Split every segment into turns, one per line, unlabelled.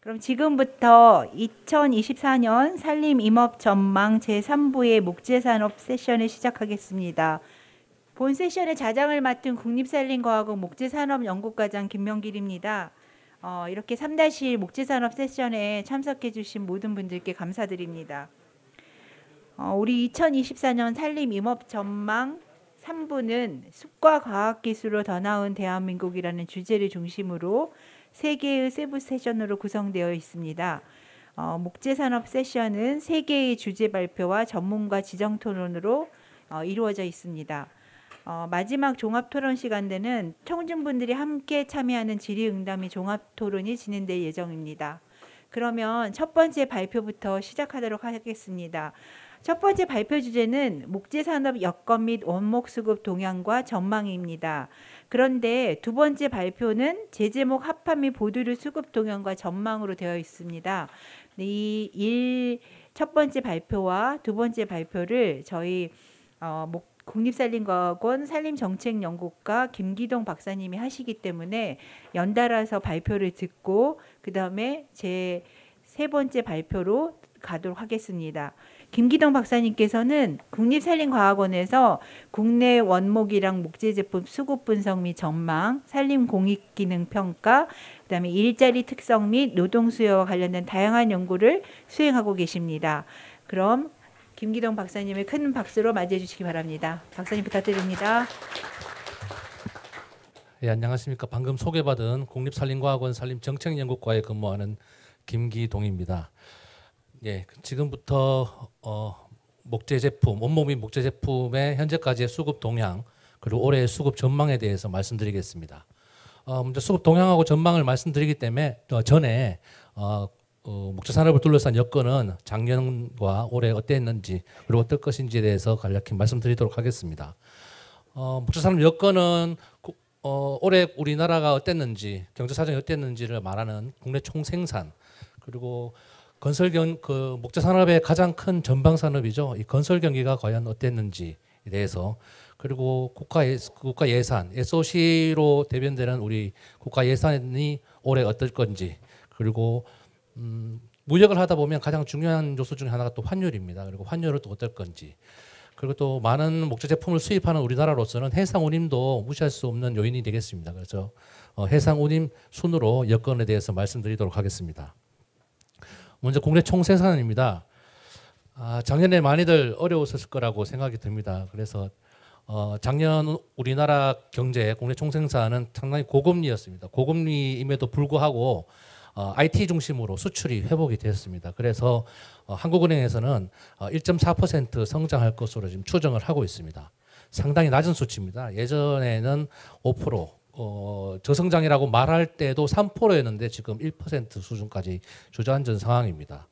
그럼 지금부터 2024년 산림임업 전망 제3부의 목재산업 세션을 시작하겠습니다. 본 세션의 자장을 맡은 국립산림과학원 목재산업연구과장 김명길입니다. 어, 이렇게 3-1 목재산업 세션에 참석해 주신 모든 분들께 감사드립니다. 어, 우리 2024년 산림임업 전망 3부는 숲과 과학기술로 더 나은 대한민국이라는 주제를 중심으로 세 개의 세부 세션으로 구성되어 있습니다. 어, 목재 산업 세션은 세 개의 주제 발표와 전문가 지정 토론으로 어, 이루어져 있습니다. 어, 마지막 종합 토론 시간대는 청중분들이 함께 참여하는 질의응답이 종합 토론이 진행될 예정입니다. 그러면 첫 번째 발표부터 시작하도록 하겠습니다. 첫 번째 발표 주제는 목재 산업 여건 및 원목 수급 동향과 전망입니다. 그런데 두 번째 발표는 제제목 합판 및 보도류 수급 동향과 전망으로 되어 있습니다. 네, 이첫 번째 발표와 두 번째 발표를 저희 어, 국립산림과학원 산림정책연구과 김기동 박사님이 하시기 때문에 연달아서 발표를 듣고 그 다음에 제 세 번째 발표로 가도록 하겠습니다. 김기동 박사님께서는 국립산림과학원에서 국내 원목이랑 목재 제품 수급 분석 및 전망, 산림 공익 기능 평가, 그다음에 일자리 특성 및 노동 수요와 관련된 다양한 연구를 수행하고 계십니다. 그럼 김기동 박사님의 큰 박수로 맞이해 주시기 바랍니다. 박사님 부탁드립니다.
예, 안녕하십니까. 방금 소개받은 국립산림과학원 산림정책연구과에 근무하는 김기동입니다. 예, 지금부터 어, 목재 제품, 온몸인 목재 제품의 현재까지의 수급 동향 그리고 올해의 수급 전망에 대해서 말씀드리겠습니다. 어, 먼저 수급 동향하고 전망을 말씀드리기 때문에 어, 전에 어, 어, 목재 산업을 둘러싼 여건은 작년과 올해 어땠는지 그리고 어떨 것인지에 대해서 간략히 말씀드리도록 하겠습니다. 어, 목재 산업 여건은 고, 어, 올해 우리나라가 어땠는지 경제 사정이 어땠는지를 말하는 국내 총생산 그리고 건설 경그 목재 산업의 가장 큰 전방 산업이죠. 이 건설 경기가 과연 어땠는지에 대해서 그리고 국가 예, 국가 예산 SOC로 대변되는 우리 국가 예산이 올해 어떨 건지 그리고 음, 무역을 하다 보면 가장 중요한 요소 중에 하나가 또 환율입니다. 그리고 환율은 또 어떨 건지 그리고 또 많은 목재 제품을 수입하는 우리나라로서는 해상 운임도 무시할 수 없는 요인이 되겠습니다. 그래서 어, 해상 운임 순으로 여건에 대해서 말씀드리도록 하겠습니다. 먼저 국내 총생산입니다. 아, 작년에 많이들 어려웠을 거라고 생각이 듭니다. 그래서 어, 작년 우리나라 경제 국내 총생산은 상당히 고금리였습니다. 고금리임에도 불구하고 어, IT 중심으로 수출이 회복이 되었습니다. 그래서 어, 한국은행에서는 어, 1.4% 성장할 것으로 지금 추정을 하고 있습니다. 상당히 낮은 수치입니다. 예전에는 어, 저성장이라고 말할 때도 3%였는데 지금 1% 수준까지 주저앉은 상황입니다.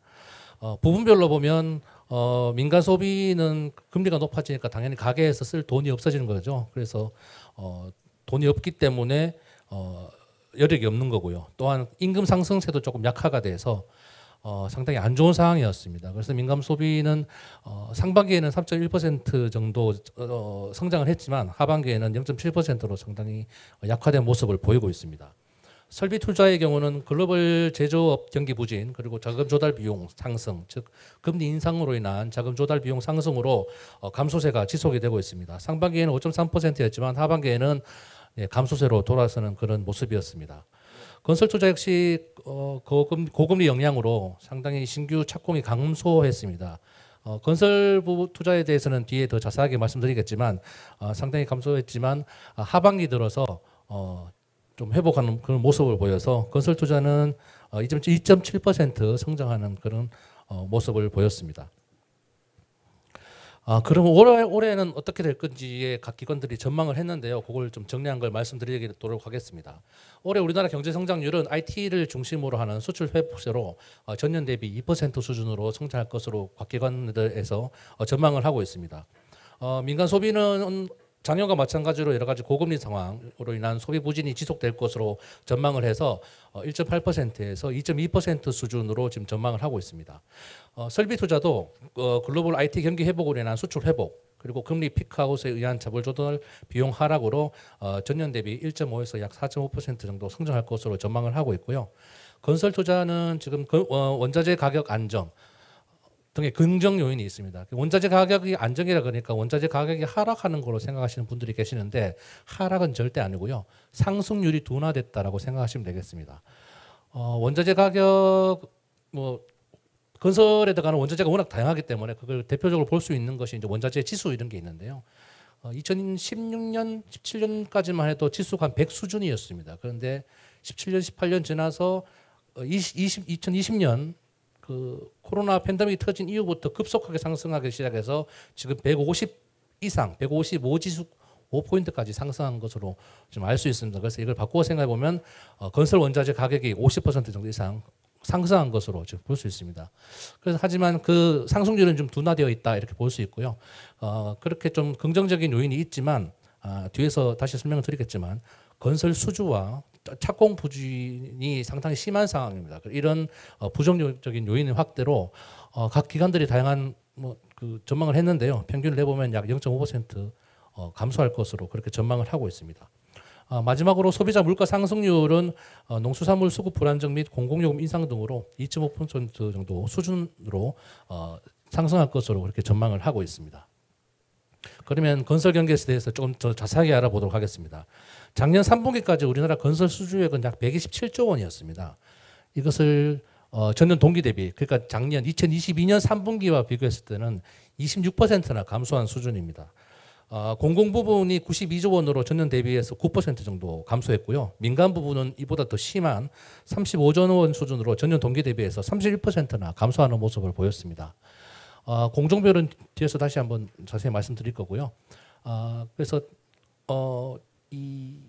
어, 부분별로 보면 어, 민간 소비는 금리가 높아지니까 당연히 가게에서 쓸 돈이 없어지는 거죠. 그래서 어, 돈이 없기 때문에 어, 여력이 없는 거고요. 또한 임금 상승세도 조금 약화가 돼서 어, 상당히 안 좋은 상황이었습니다. 그래서 민감 소비는 어, 상반기에는 3.1% 정도 어, 어, 성장을 했지만 하반기에는 0.7%로 상당히 약화된 모습을 보이고 있습니다. 설비 투자의 경우는 글로벌 제조업 경기 부진 그리고 자금 조달 비용 상승 즉 금리 인상으로 인한 자금 조달 비용 상승으로 어, 감소세가 지속이 되고 있습니다. 상반기에는 5.3%였지만 하반기에는 예, 감소세로 돌아서는 그런 모습이었습니다. 건설 투자 역시 고금, 어, 고금리 영향으로 상당히 신규 착공이 감소했습니다. 어, 건설 투자에 대해서는 뒤에 더 자세하게 말씀드리겠지만 어, 상당히 감소했지만 아, 하반기 들어서 어, 좀 회복하는 그런 모습을 보여서 건설 투자는 어, 2.7% 성장하는 그런 어, 모습을 보였습니다. 아, 그럼 올해 올해는 어떻게 될 건지에 각 기관들이 전망을 했는데요. 그걸 좀 정리한 걸 말씀드리도록 하겠습니다. 올해 우리나라 경제 성장률은 IT를 중심으로 하는 수출 회복세로 어, 전년 대비 2% 수준으로 성장할 것으로 각 기관들에서 어, 전망을 하고 있습니다. 어, 민간 소비는 작년과 마찬가지로 여러 가지 고금리 상황으로 인한 소비 부진이 지속될 것으로 전망을 해서 1.8%에서 어, 2.2% 수준으로 지금 전망을 하고 있습니다. 어, 설비 투자도 어, 글로벌 IT 경기 회복으로 인한 수출 회복 그리고 금리 피크아웃에 의한 자본 조달 비용 하락으로 어, 전년 대비 1.5에서 약 4.5% 정도 성장할 것으로 전망을 하고 있고요. 건설 투자는 지금 그, 어, 원자재 가격 안정 등의 긍정 요인이 있습니다. 원자재 가격이 안정이라 그러니까 원자재 가격이 하락하는 걸로 생각하시는 분들이 계시는데 하락은 절대 아니고요. 상승률이 둔화됐다라고 생각하시면 되겠습니다. 어, 원자재 가격 뭐 건설에 들어가는 원자재가 워낙 다양하기 때문에 그걸 대표적으로 볼 수 있는 것이 이제 원자재 지수 이런 게 있는데요. 어, 2016년, 17년까지만 해도 지수가 한 100 수준이었습니다. 그런데 17년, 18년 지나서 어, 20, 2020년 그 코로나 팬데믹이 터진 이후부터 급속하게 상승하기 시작해서 지금 150 이상, 155 지수 5포인트까지 상승한 것으로 좀알수 있습니다. 그래서 이걸 바꾸어 생각해 보면 어, 건설 원자재 가격이 50% 정도 이상 상승한 것으로 볼 수 있습니다. 그래서 하지만 그 상승률은 좀 둔화되어 있다 이렇게 볼 수 있고요. 어, 그렇게 좀 긍정적인 요인이 있지만 아, 뒤에서 다시 설명을 드리겠지만 건설 수주와 착공 부진이 상당히 심한 상황입니다. 이런 어, 부정적인 요인의 확대로 어, 각 기관들이 다양한 뭐그 전망을 했는데요. 평균을 내보면 약 0.5% 어, 감소할 것으로 그렇게 전망을 하고 있습니다. 어, 마지막으로 소비자 물가 상승률은 어, 농수산물 수급 불안정 및 공공요금 인상 등으로 2.5% 정도 수준으로 어, 상승할 것으로 그렇게 전망을 하고 있습니다. 그러면 건설 경기에 대해서 조금 더 자세하게 알아보도록 하겠습니다. 작년 3분기까지 우리나라 건설 수주액은 약 127조 원이었습니다. 이것을 어, 전년 동기 대비 그러니까 작년 2022년 3분기와 비교했을 때는 26%나 감소한 수준입니다. 아, 공공 부분이 92조 원으로 전년 대비해서 9% 정도 감소했고요. 민간 부분은 이보다 더 심한 35조 원 수준으로 전년 동기 대비해서 31%나 감소하는 모습을 보였습니다. 어, 아, 공종별은 뒤에서 다시 한번 자세히 말씀드릴 거고요. 어, 그래서 어, 이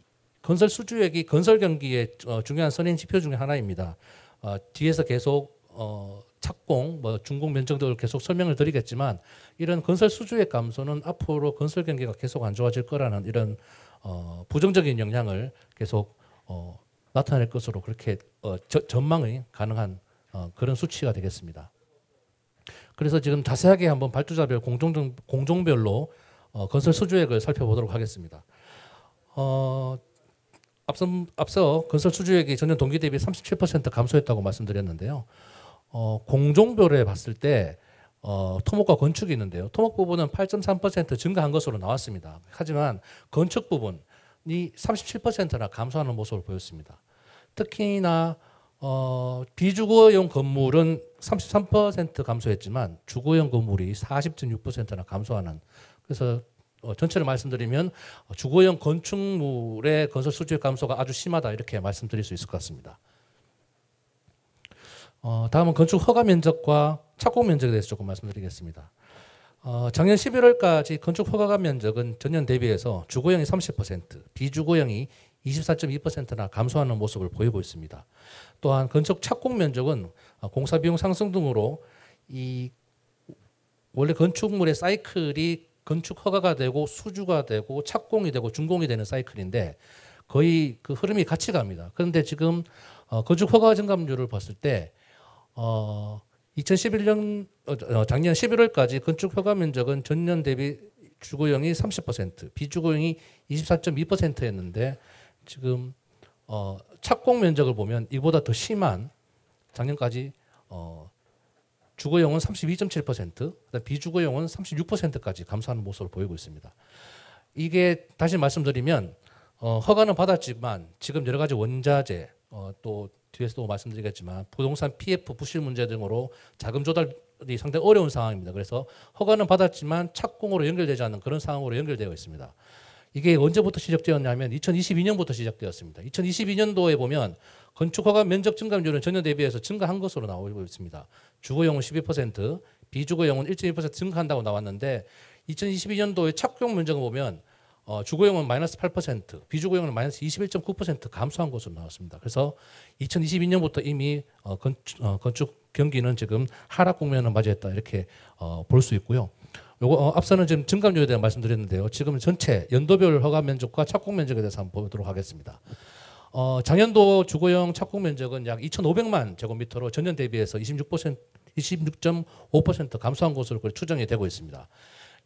건설 수주액이 건설 경기의 어, 중요한 선행 지표 중의 하나입니다. 뒤에서 계속 어, 착공, 뭐 중공 면적 도 계속 설명을 드리겠지만 이런 건설 수주의 감소는 앞으로 건설 경기가 계속 안 좋아질 거라는 이런 어, 부정적인 영향을 계속 어, 나타낼 것으로 그렇게 어, 저, 전망이 가능한 어, 그런 수치가 되겠습니다. 그래서 지금 자세하게 한번 발주자별 공종, 공종별로 어, 건설 수주액을 살펴보도록 하겠습니다. 어, 앞선 앞서 건설 수주액이 전년 동기 대비 37% 감소했다고 말씀드렸는데요. 어, 공종별에 봤을 때 어, 토목과 건축이 있는데요. 토목 부분은 8.3% 증가한 것으로 나왔습니다. 하지만 건축 부분이 37%나 감소하는 모습을 보였습니다. 특히나 어, 비주거용 건물은 33% 감소했지만 주거용 건물이 40.6%나 감소하는 그래서 어, 전체를 말씀드리면 주거용 건축물의 건설 수주액 감소가 아주 심하다 이렇게 말씀드릴 수 있을 것 같습니다. 어, 다음은 건축 허가 면적과 착공 면적에 대해서 조금 말씀드리겠습니다. 어, 작년 11월까지 건축 허가 면적은 전년 대비해서 주거형이 30%, 비주거형이 24.2%나 감소하는 모습을 보이고 있습니다. 또한 건축 착공 면적은 공사 비용 상승 등으로 이 원래 건축물의 사이클이 건축 허가가 되고 수주가 되고 착공이 되고 준공이 되는 사이클인데 거의 그 흐름이 같이 갑니다. 그런데 지금 어, 건축 허가 증감률을 봤을 때 어, 2011년 어, 어, 작년 11월까지 건축 허가 면적은 전년 대비 주거용이 30%, 비주거용이 24.2%였는데 지금 어, 착공 면적을 보면 이보다 더 심한 작년까지 어, 주거용은 32.7%, 비주거용은 36%까지 감소하는 모습을 보이고 있습니다. 이게 다시 말씀드리면 어, 허가는 받았지만 지금 여러 가지 원자재 어, 또 뒤에서도 말씀드리겠지만 부동산 PF 부실 문제 등으로 자금 조달이 상당히 어려운 상황입니다. 그래서 허가는 받았지만 착공으로 연결되지 않는 그런 상황으로 연결되어 있습니다. 이게 언제부터 시작되었냐면 2022년부터 시작되었습니다. 2022년도에 보면 건축허가 면적 증감률은 전년 대비해서 증가한 것으로 나오고 있습니다. 주거용은 12%, 비주거용은 1 2 증가한다고 나왔는데 2022년도에 착용 면적을 보면 어, 주거용은 마이너스 8%, 비주거용은 마이너스 21.9% 감소한 것으로 나왔습니다. 그래서 2022년부터 이미 어, 건, 어, 건축 경기는 지금 하락 국면을 맞이했다 이렇게 어, 볼수 있고요. 요거 어, 앞서는 지금 증감률에 대한 말씀드렸는데요. 지금 전체 연도별 허가 면적과 착공 면적에 대해서 한번 보도록 하겠습니다. 어, 작년도 주거용 착공 면적은 약 2,500만 제곱미터로 전년 대비해서 26% 26.5% 감소한 것으로 추정이 되고 있습니다.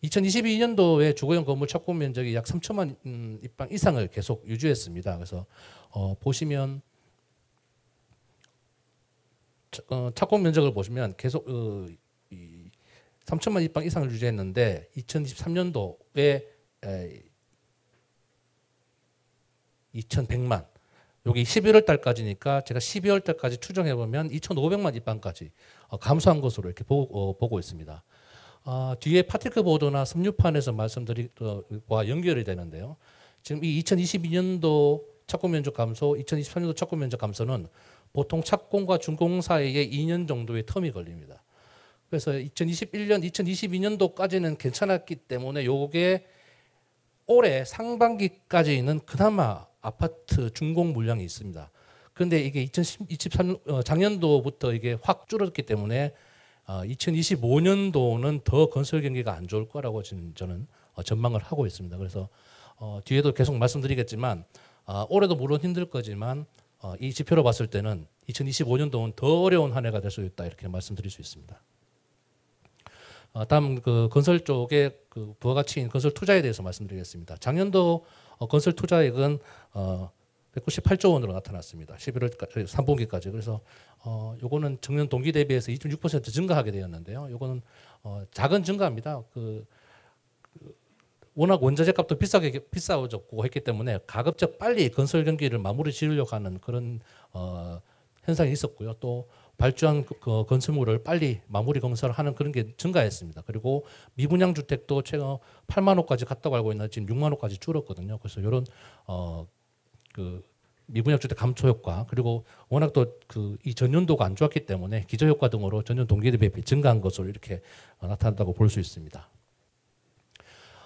2022년도에 주거용 건물 착공 면적이 약 3천만 음, 입방 이상을 계속 유지했습니다. 그래서 어, 보시면 어, 착공 면적을 보시면 계속 어, 3천만 입방 이상을 유지했는데 2023년도에 에, 2,100만 여기 11월 달까지니까 제가 12월 달까지 추정해 보면 2,500만 입방까지 어, 감소한 것으로 이렇게 보, 어, 보고 있습니다. 아, 뒤에 파티클 보도나 섬유판에서 말씀드린와 연결이 되는데요. 지금 이 2022년도 착공 면적 감소, 2023년도 착공 면적 감소는 보통 착공과 준공 사이에 2년 정도의 텀이 걸립니다. 그래서 2021년, 2022년도까지는 괜찮았기 때문에 요게 올해 상반기까지는 그나마 아파트 준공 물량이 있습니다. 그런데 이게 2023 어, 작년도부터 이게 확 줄었기 때문에 2025년도는 어, 더 건설 경기가 안 좋을 거라고 지금 저는 어, 전망을 하고 있습니다. 그래서 어, 뒤에도 계속 말씀드리겠지만 올해도 물론 힘들 거지만 이 지표로 봤을 때는 2025년도는 더 어려운 한 해가 될 수 있다 이렇게 말씀드릴 수 있습니다. 다음 그 건설 쪽에 그 부가가치인 건설 투자에 대해서 말씀드리겠습니다. 작년도 건설 투자액은 어 198조 원으로 나타났습니다. 11월 3분기까지. 그 그래서 어 요거는 정년 동기 대비해서 2.6% 증가하게 되었는데요. 요거는 어 작은 증가입니다. 그, 그 워낙 원자재 값도 비싸게 비싸졌고 했기 때문에 가급적 빨리 건설 경기를 마무리 지으려고 하는 그런 어 현상이 있었고요. 또 발주한 그, 그 건설물을 빨리 마무리 건설하는 그런 게 증가했습니다. 그리고 미분양 주택도 최근 8만 호까지 갔다고 알고 있는데 지금 6만 호까지 줄었거든요. 그래서 이런 어그 미분양주택 감소 효과 그리고 워낙 또 그 이 전년도가 안 좋았기 때문에 기저 효과 등으로 전년 동기대비 증가한 것으로 이렇게 어, 나타난다고볼 수 있습니다.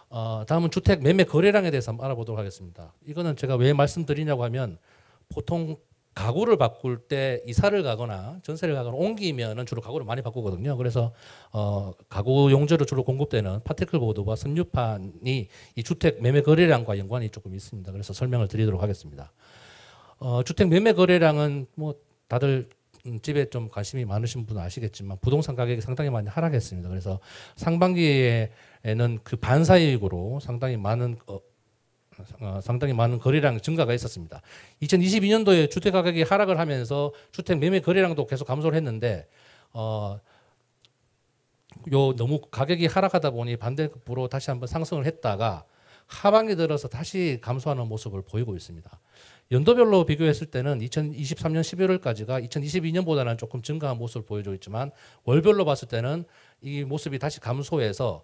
어, 다음은 주택 매매 거래량에 대해서 한번 알아보도록 하겠습니다. 이거는 제가 왜 말씀드리냐고 하면 보통 가구를 바꿀 때 이사를 가거나 전세를 가거나 옮기면은 주로 가구를 많이 바꾸거든요. 그래서 어 가구 용도로 주로 공급되는 파티클 보드와 섬유판이 이 주택 매매 거래량과 연관이 조금 있습니다. 그래서 설명을 드리도록 하겠습니다. 어 주택 매매 거래량은 뭐 다들 음, 집에 좀 관심이 많으신 분은 아시겠지만 부동산 가격이 상당히 많이 하락했습니다. 그래서 상반기에는 그 반사이익으로 상당히 많은 어, 어, 상당히 많은 거래량 증가가 있었습니다. 2022년도에 주택 가격이 하락을 하면서 주택 매매 거래량도 계속 감소를 했는데 어, 요 너무 가격이 하락하다 보니 반대로 다시 한번 상승을 했다가 하반기 들어서 다시 감소하는 모습을 보이고 있습니다. 연도별로 비교했을 때는 2023년 11월까지가 2022년보다는 조금 증가한 모습을 보여주고 있지만 월별로 봤을 때는 이 모습이 다시 감소해서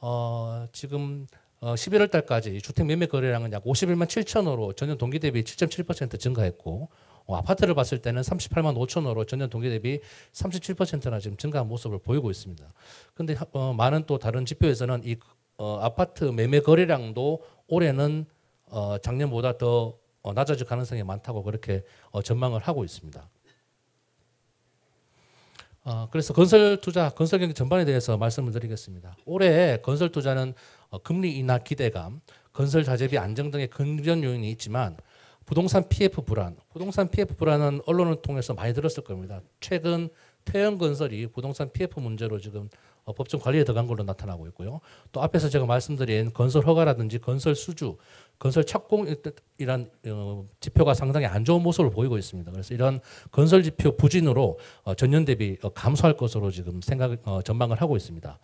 어, 지금 11월 어, 달까지 주택 매매 거래량은 약 51만 7천으로 전년 동기 대비 7.7% 증가했고 어, 아파트를 봤을 때는 38만 5천으로 전년 동기 대비 37%나 지금 증가한 모습을 보이고 있습니다. 근데 어, 많은 또 다른 지표에서는 이 아파트 매매 거래량도 올해는 작년보다 더 낮아질 가능성이 많다고 그렇게 전망을 하고 있습니다. 그래서 건설 투자, 건설 경기 전반에 대해서 말씀을 드리겠습니다. 올해 건설 투자는 어, 금리 인하 기대감, 건설 자재비 안정 등의 근전 요인이 있지만 부동산 PF 불안, 부동산 PF 불안은 언론을 통해서 많이 들었을 겁니다. 최근 태형건설이 부동산 PF 문제로 지금 어, 법정 관리에 들어간 걸로 나타나고 있고요. 또 앞에서 제가 말씀드린 건설 허가라든지 건설 수주, 건설 착공 이란 어, 지표가 상당히 안 좋은 모습을 보이고 있습니다. 그래서 이런 건설 지표 부진으로 어, 전년 대비 감소할 것으로 지금 생각 어, 전망을 하고 있습니다.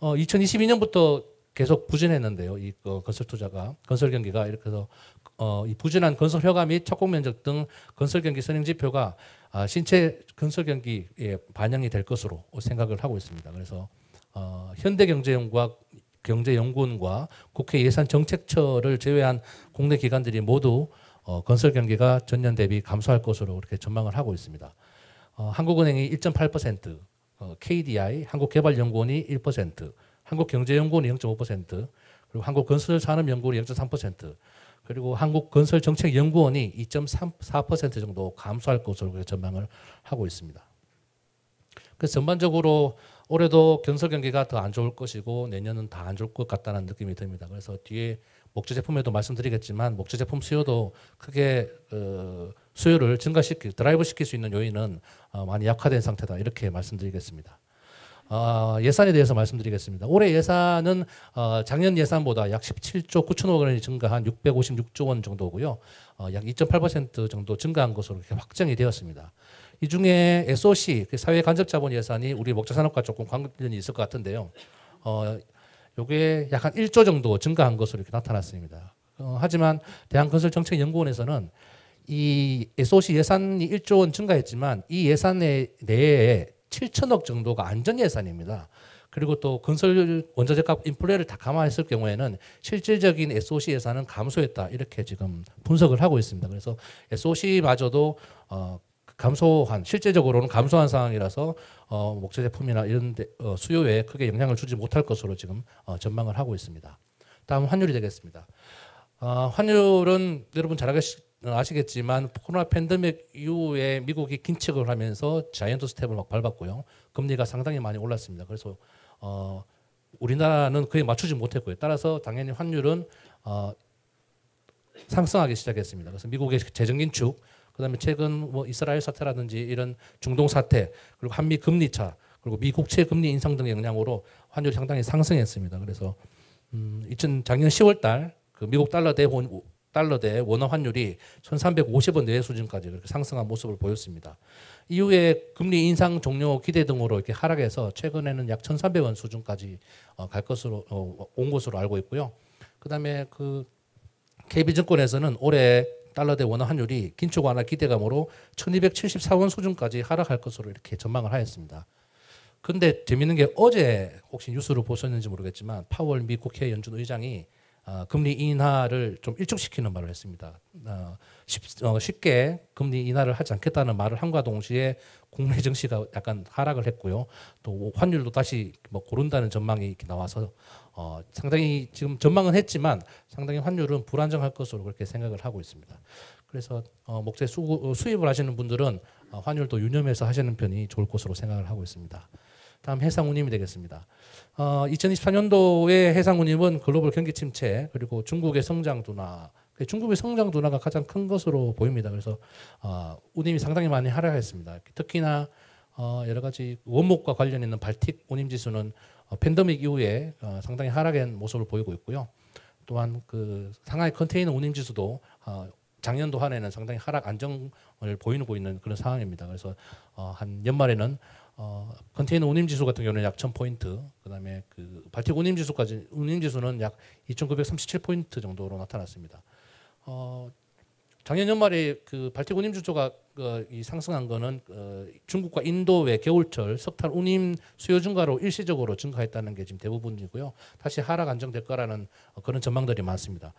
2022년부터 계속 부진했는데요. 이 어, 건설 투자가 건설 경기가 이렇게 해서 어, 이 부진한 건설 효과 및 착공 면적 등 건설 경기 선행 지표가 아, 신체 건설 경기에 반영이 될 것으로 생각을 하고 있습니다. 그래서 어, 현대경제연구와 경제연구원과 국회 예산정책처를 제외한 국내 기관들이 모두 어, 건설 경기가 전년 대비 감소할 것으로 그렇게 전망을 하고 있습니다. 어, 한국은행이 1.8%, 어, KDI 한국개발연구원이 1%, 한국경제연구원이 0.5%, 그리고 한국건설산업연구원이 0.3%, 그리고 한국건설정책연구원이 2.4% 정도 감소할 것으로 전망을 하고 있습니다. 그래서 전반적으로 올해도 건설 경기가 더 안 좋을 것이고 내년은 다 안 좋을 것 같다는 느낌이 듭니다. 그래서 뒤에 목재 제품에도 말씀드리겠지만 목재 제품 수요도 크게 어, 수요를 증가시킬 드라이브 시킬 수 있는 요인은 어, 많이 약화된 상태다 이렇게 말씀드리겠습니다. 어, 예산에 대해서 말씀드리겠습니다. 올해 예산은 어, 작년 예산보다 약 17조 9천억 원이 증가한 656조 원 정도고요. 어, 약2.8% 정도 증가한 것으로 이렇게 확정이 되었습니다. 이 중에 SOC 그 사회 간접 자본 예산이 우리 목자 산업과 조금 관련이 있을 것 같은데요. 어, 요게 약한 1조 정도 증가한 것으로 이렇게 나타났습니다. 어, 하지만 대한건설정책연구원에서는 이 SOC 예산이 1조 원 증가했지만 이 예산의 내에 7천억 정도가 안전 예산입니다. 그리고 또 건설 원자재값 인플레를 다 감안했을 경우에는 실질적인 SOC 예산은 감소했다 이렇게 지금 분석을 하고 있습니다. 그래서 SOC마저도 어, 감소한 실제적으로는 감소한 상황이라서 어, 목재 제품이나 이런 데, 어, 수요에 크게 영향을 주지 못할 것으로 지금 어, 전망을 하고 있습니다. 다음 환율이 되겠습니다. 어, 환율은 여러분 잘 아시, 어, 아시겠지만 코로나 팬데믹 이후에 미국이 긴축을 하면서 자이언트 스텝을 막 밟았고요. 금리가 상당히 많이 올랐습니다. 그래서 어, 우리나라는 그에 맞추지 못했고요. 따라서 당연히 환율은 어, 상승하기 시작했습니다. 그래서 미국의 재정 긴축, 그다음에 최근 뭐 이스라엘 사태라든지 이런 중동 사태, 그리고 한미 금리 차, 그리고 미 국채 금리 인상 등의 영향으로 환율이 상당히 상승했습니다. 그래서 음, 2000 작년 10월 달그 미국 달러 대본 달러 대 원화 환율이 1,350원 내 수준까지 그렇게 상승한 모습을 보였습니다. 이후에 금리 인상 종료 기대 등으로 이렇게 하락해서 최근에는 약 1,300원 수준까지 어, 갈 것으로 어, 온 것으로 알고 있고요. 그다음에 그 KB증권에서는 올해 달러 대 원화 환율이 긴축 완화 기대감으로 1,274원 수준까지 하락할 것으로 이렇게 전망을 하였습니다. 근데 재밌는 게 어제 혹시 뉴스를 보셨는지 모르겠지만 파월 미 국회 연준 의장이 아, 금리 인하를 좀 일축시키는 말을 했습니다. 아, 어, 쉽, 게 금리 인하를 하지 않겠다는 말을 함과 동시에 국내 증시가 약간 하락을 했고요. 또 환율도 다시 뭐 고른다는 전망이 이렇게 나와서 어, 상당히 지금 전망은 했지만 상당히 환율은 불안정할 것으로 그렇게 생각을 하고 있습니다. 그래서 어, 목재 수, 수입을 하시는 분들은 어, 환율도 유념해서 하시는 편이 좋을 것으로 생각을 하고 있습니다. 다음 해상운임이 되겠습니다. 어, 2024년도에 해상운임은 글로벌 경기 침체 그리고 중국의 성장 둔화 그 중국의 성장 둔화가 가장 큰 것으로 보입니다. 그래서 어, 운임이 상당히 많이 하락했습니다. 특히나 어, 여러 가지 원목과 관련 있는 발틱 운임 지수는 어, 팬데믹 이후에 어, 상당히 하락한 모습을 보이고 있고요. 또한 그 상하이 컨테이너 운임 지수도 어, 작년도 한 해는 상당히 하락 안정을 보이고 있는 그런 상황입니다. 그래서 어, 한 연말에는 어, 컨테이너 운임 지수 같은 경우는 약 1000포인트, 그다음에 그 발틱 운임 지수까지 운임 지수는 약 2937포인트 정도로 나타났습니다. 어, 작년 연말에 그 발틱 운임 지수가 어, 이 상승한 거는 어, 중국과 인도의 겨울철 석탄 운임 수요 증가로 일시적으로 증가했다는 게 지금 대부분이고요. 다시 하락 안정될 거라는 어, 그런 전망들이 많습니다.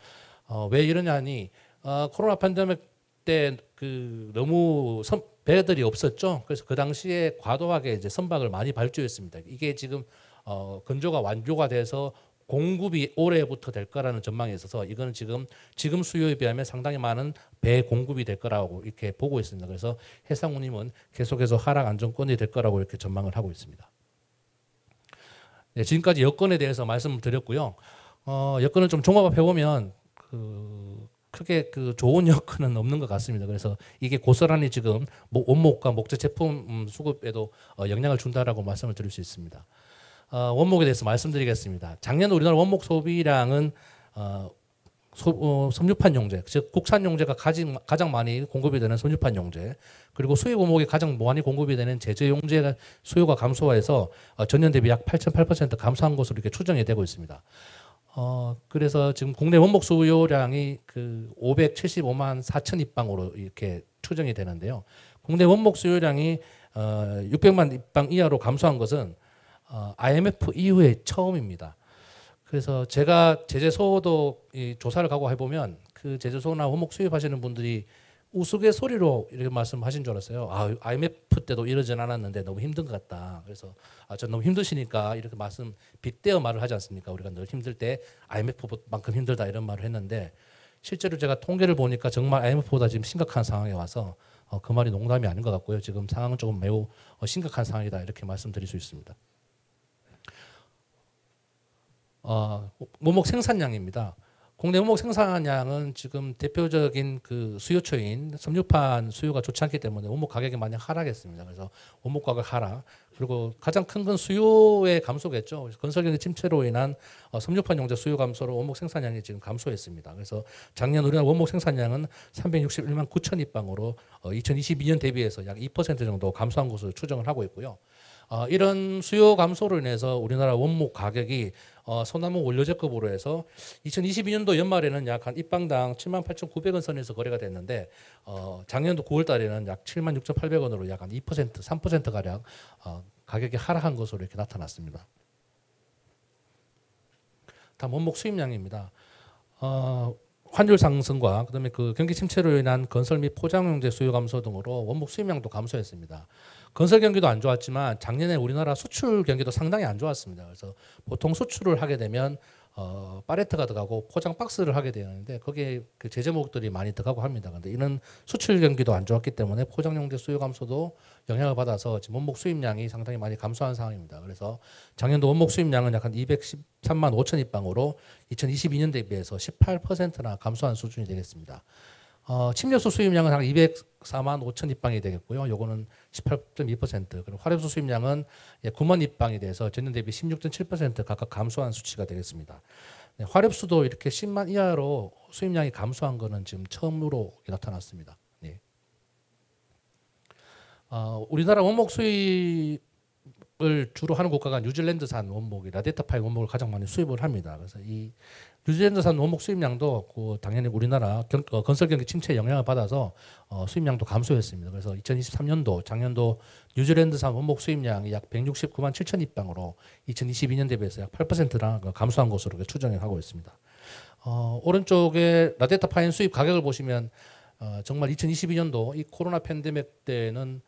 어, 왜 이러냐니 어, 코로나 팬데믹 때그 너무 선, 배들이 없었죠. 그래서 그 당시에 과도하게 이제 선박을 많이 발주했습니다. 이게 지금 어, 건조가 완료가 돼서 공급이 올해부터 될 거라는 전망에 있어서 이거는 지금 지금 수요에 비하면 상당히 많은 배 공급이 될 거라고 이렇게 보고 있습니다. 그래서 해상운임은 계속해서 하락 안정권이 될 거라고 이렇게 전망을 하고 있습니다. 네, 지금까지 여건에 대해서 말씀을 드렸고요. 어, 여건을 좀 종합해 보면 그 크게 그 좋은 여건은 없는 것 같습니다. 그래서 이게 고스란히 지금 뭐 원목과 목재 제품 음, 수급에도 어, 영향을 준다라고 말씀을 드릴 수 있습니다. 어, 원목에 대해서 말씀드리겠습니다. 작년 우리나라 원목 소비량은 어, 소, 어, 섬유판 용제, 즉 국산 용제가 가장, 가장 많이 공급이 되는 섬유판 용제, 그리고 수입 원목이 가장 많이 공급이 되는 제재 용제 수요가 감소해서 전년 대비 약 8.8% 감소한 것으로 이렇게 추정이 되고 있습니다. 어, 그래서 지금 국내 원목 수요량이 그 575만 4천 입방으로 이렇게 추정이 되는데요. 국내 원목 수요량이 어, 600만 입방 이하로 감소한 것은 어, IMF 이후에 처음입니다. 그래서 제가 제재소도 이 조사를 가고 해보면 그 제재소나 원목 수입하시는 분들이 우스개소리로 이렇게 말씀하신 줄 알았어요. 아, IMF 때도 이러진 않았는데 너무 힘든 것 같다. 그래서 아, 저 너무 힘드시니까 이렇게 말씀 빗대어 말을 하지 않습니까? 우리가 늘 힘들 때 IMF만큼 힘들다 이런 말을 했는데 실제로 제가 통계를 보니까 정말 IMF보다 지금 심각한 상황에 와서 어, 그 말이 농담이 아닌 것 같고요. 지금 상황은 조금 매우 어, 심각한 상황이다 이렇게 말씀드릴 수 있습니다. 어, 몸목 생산량입니다. 국내 호목 생산량은 지금 대표적인 그 수요처인 섬유판 수요가 좋지 않기 때문에 원목 가격이 많이 하락했습니다. 그래서 원목 가격 하락 그리고 가장 큰 건 수요의 감소겠죠. 건설경기 침체로 인한 어, 섬유판 용자 수요 감소로 원목 생산량이 지금 감소했습니다. 그래서 작년 우리나라 원목 생산량은 361만 9천 입방으로 어, 2022년 대비해서 약 2% 정도 감소한 것으로 추정을 하고 있고요. 어, 이런 수요 감소로 인해서 우리나라 원목 가격이 어, 소나무 원료제급으로 해서 2022년도 연말에는 약 한 입방당 78,900원 선에서 거래가 됐는데 어, 작년도 9월 달에는 약 76,800원으로 약한 2%, 3% 가량 어, 가격이 하락한 것으로 이렇게 나타났습니다. 다음 원목 수입량입니다. 어, 환율 상승과 그다음에 그 경기 침체로 인한 건설 및 포장용재 수요 감소 등으로 원목 수입량도 감소했습니다. 건설 경기도 안 좋았지만 작년에 우리나라 수출 경기도 상당히 안 좋았습니다. 그래서 보통 수출을 하게 되면 어, 파레트가 들어가고 포장 박스를 하게 되는데 거기에 그 제재목들이 많이 들어가고 합니다. 근데 이런 수출 경기도 안 좋았기 때문에 포장용제 수요 감소도 영향을 받아서 지금 원목 수입량이 상당히 많이 감소한 상황입니다. 그래서 작년도 원목 수입량은 약 한 213만 5천 입방으로 2022년 대비해서 18%나 감소한 수준이 되겠습니다. 어, 침료수 수입량은 한 204만 5천 입방이 되겠고요. 요거는 18.2% 그리고 화력수 수입량은 예, 9만 입방이 돼서 전년 대비 16.7% 각각 감소한 수치가 되겠습니다. 네, 화력수도 이렇게 10만 이하로 수입량이 감소한 거는 지금 처음으로 나타났습니다. 네. 어, 우리나라 원목 수입 을 주로 하는 국가가 뉴질랜드산 원목이 라데타파이 원목을 가장 많이 수입을 합니다. 그래서 이 뉴질랜드산 원목 수입량도 그 당연히 우리나라 경, 어, 건설 경기 침체 영향을 받아서 어, 수입량도 감소했습니다. 그래서 2023년도 작년도 뉴질랜드산 원목 수입량이 약 169만 7천 입방으로 2022년 대비해서 약 8%나 그 감소한 것으로 추정을 하고 있습니다. 어, 오른쪽에 라데타파인 수입 가격을 보시면 어, 정말 2022년도 이 코로나 팬데믹 때는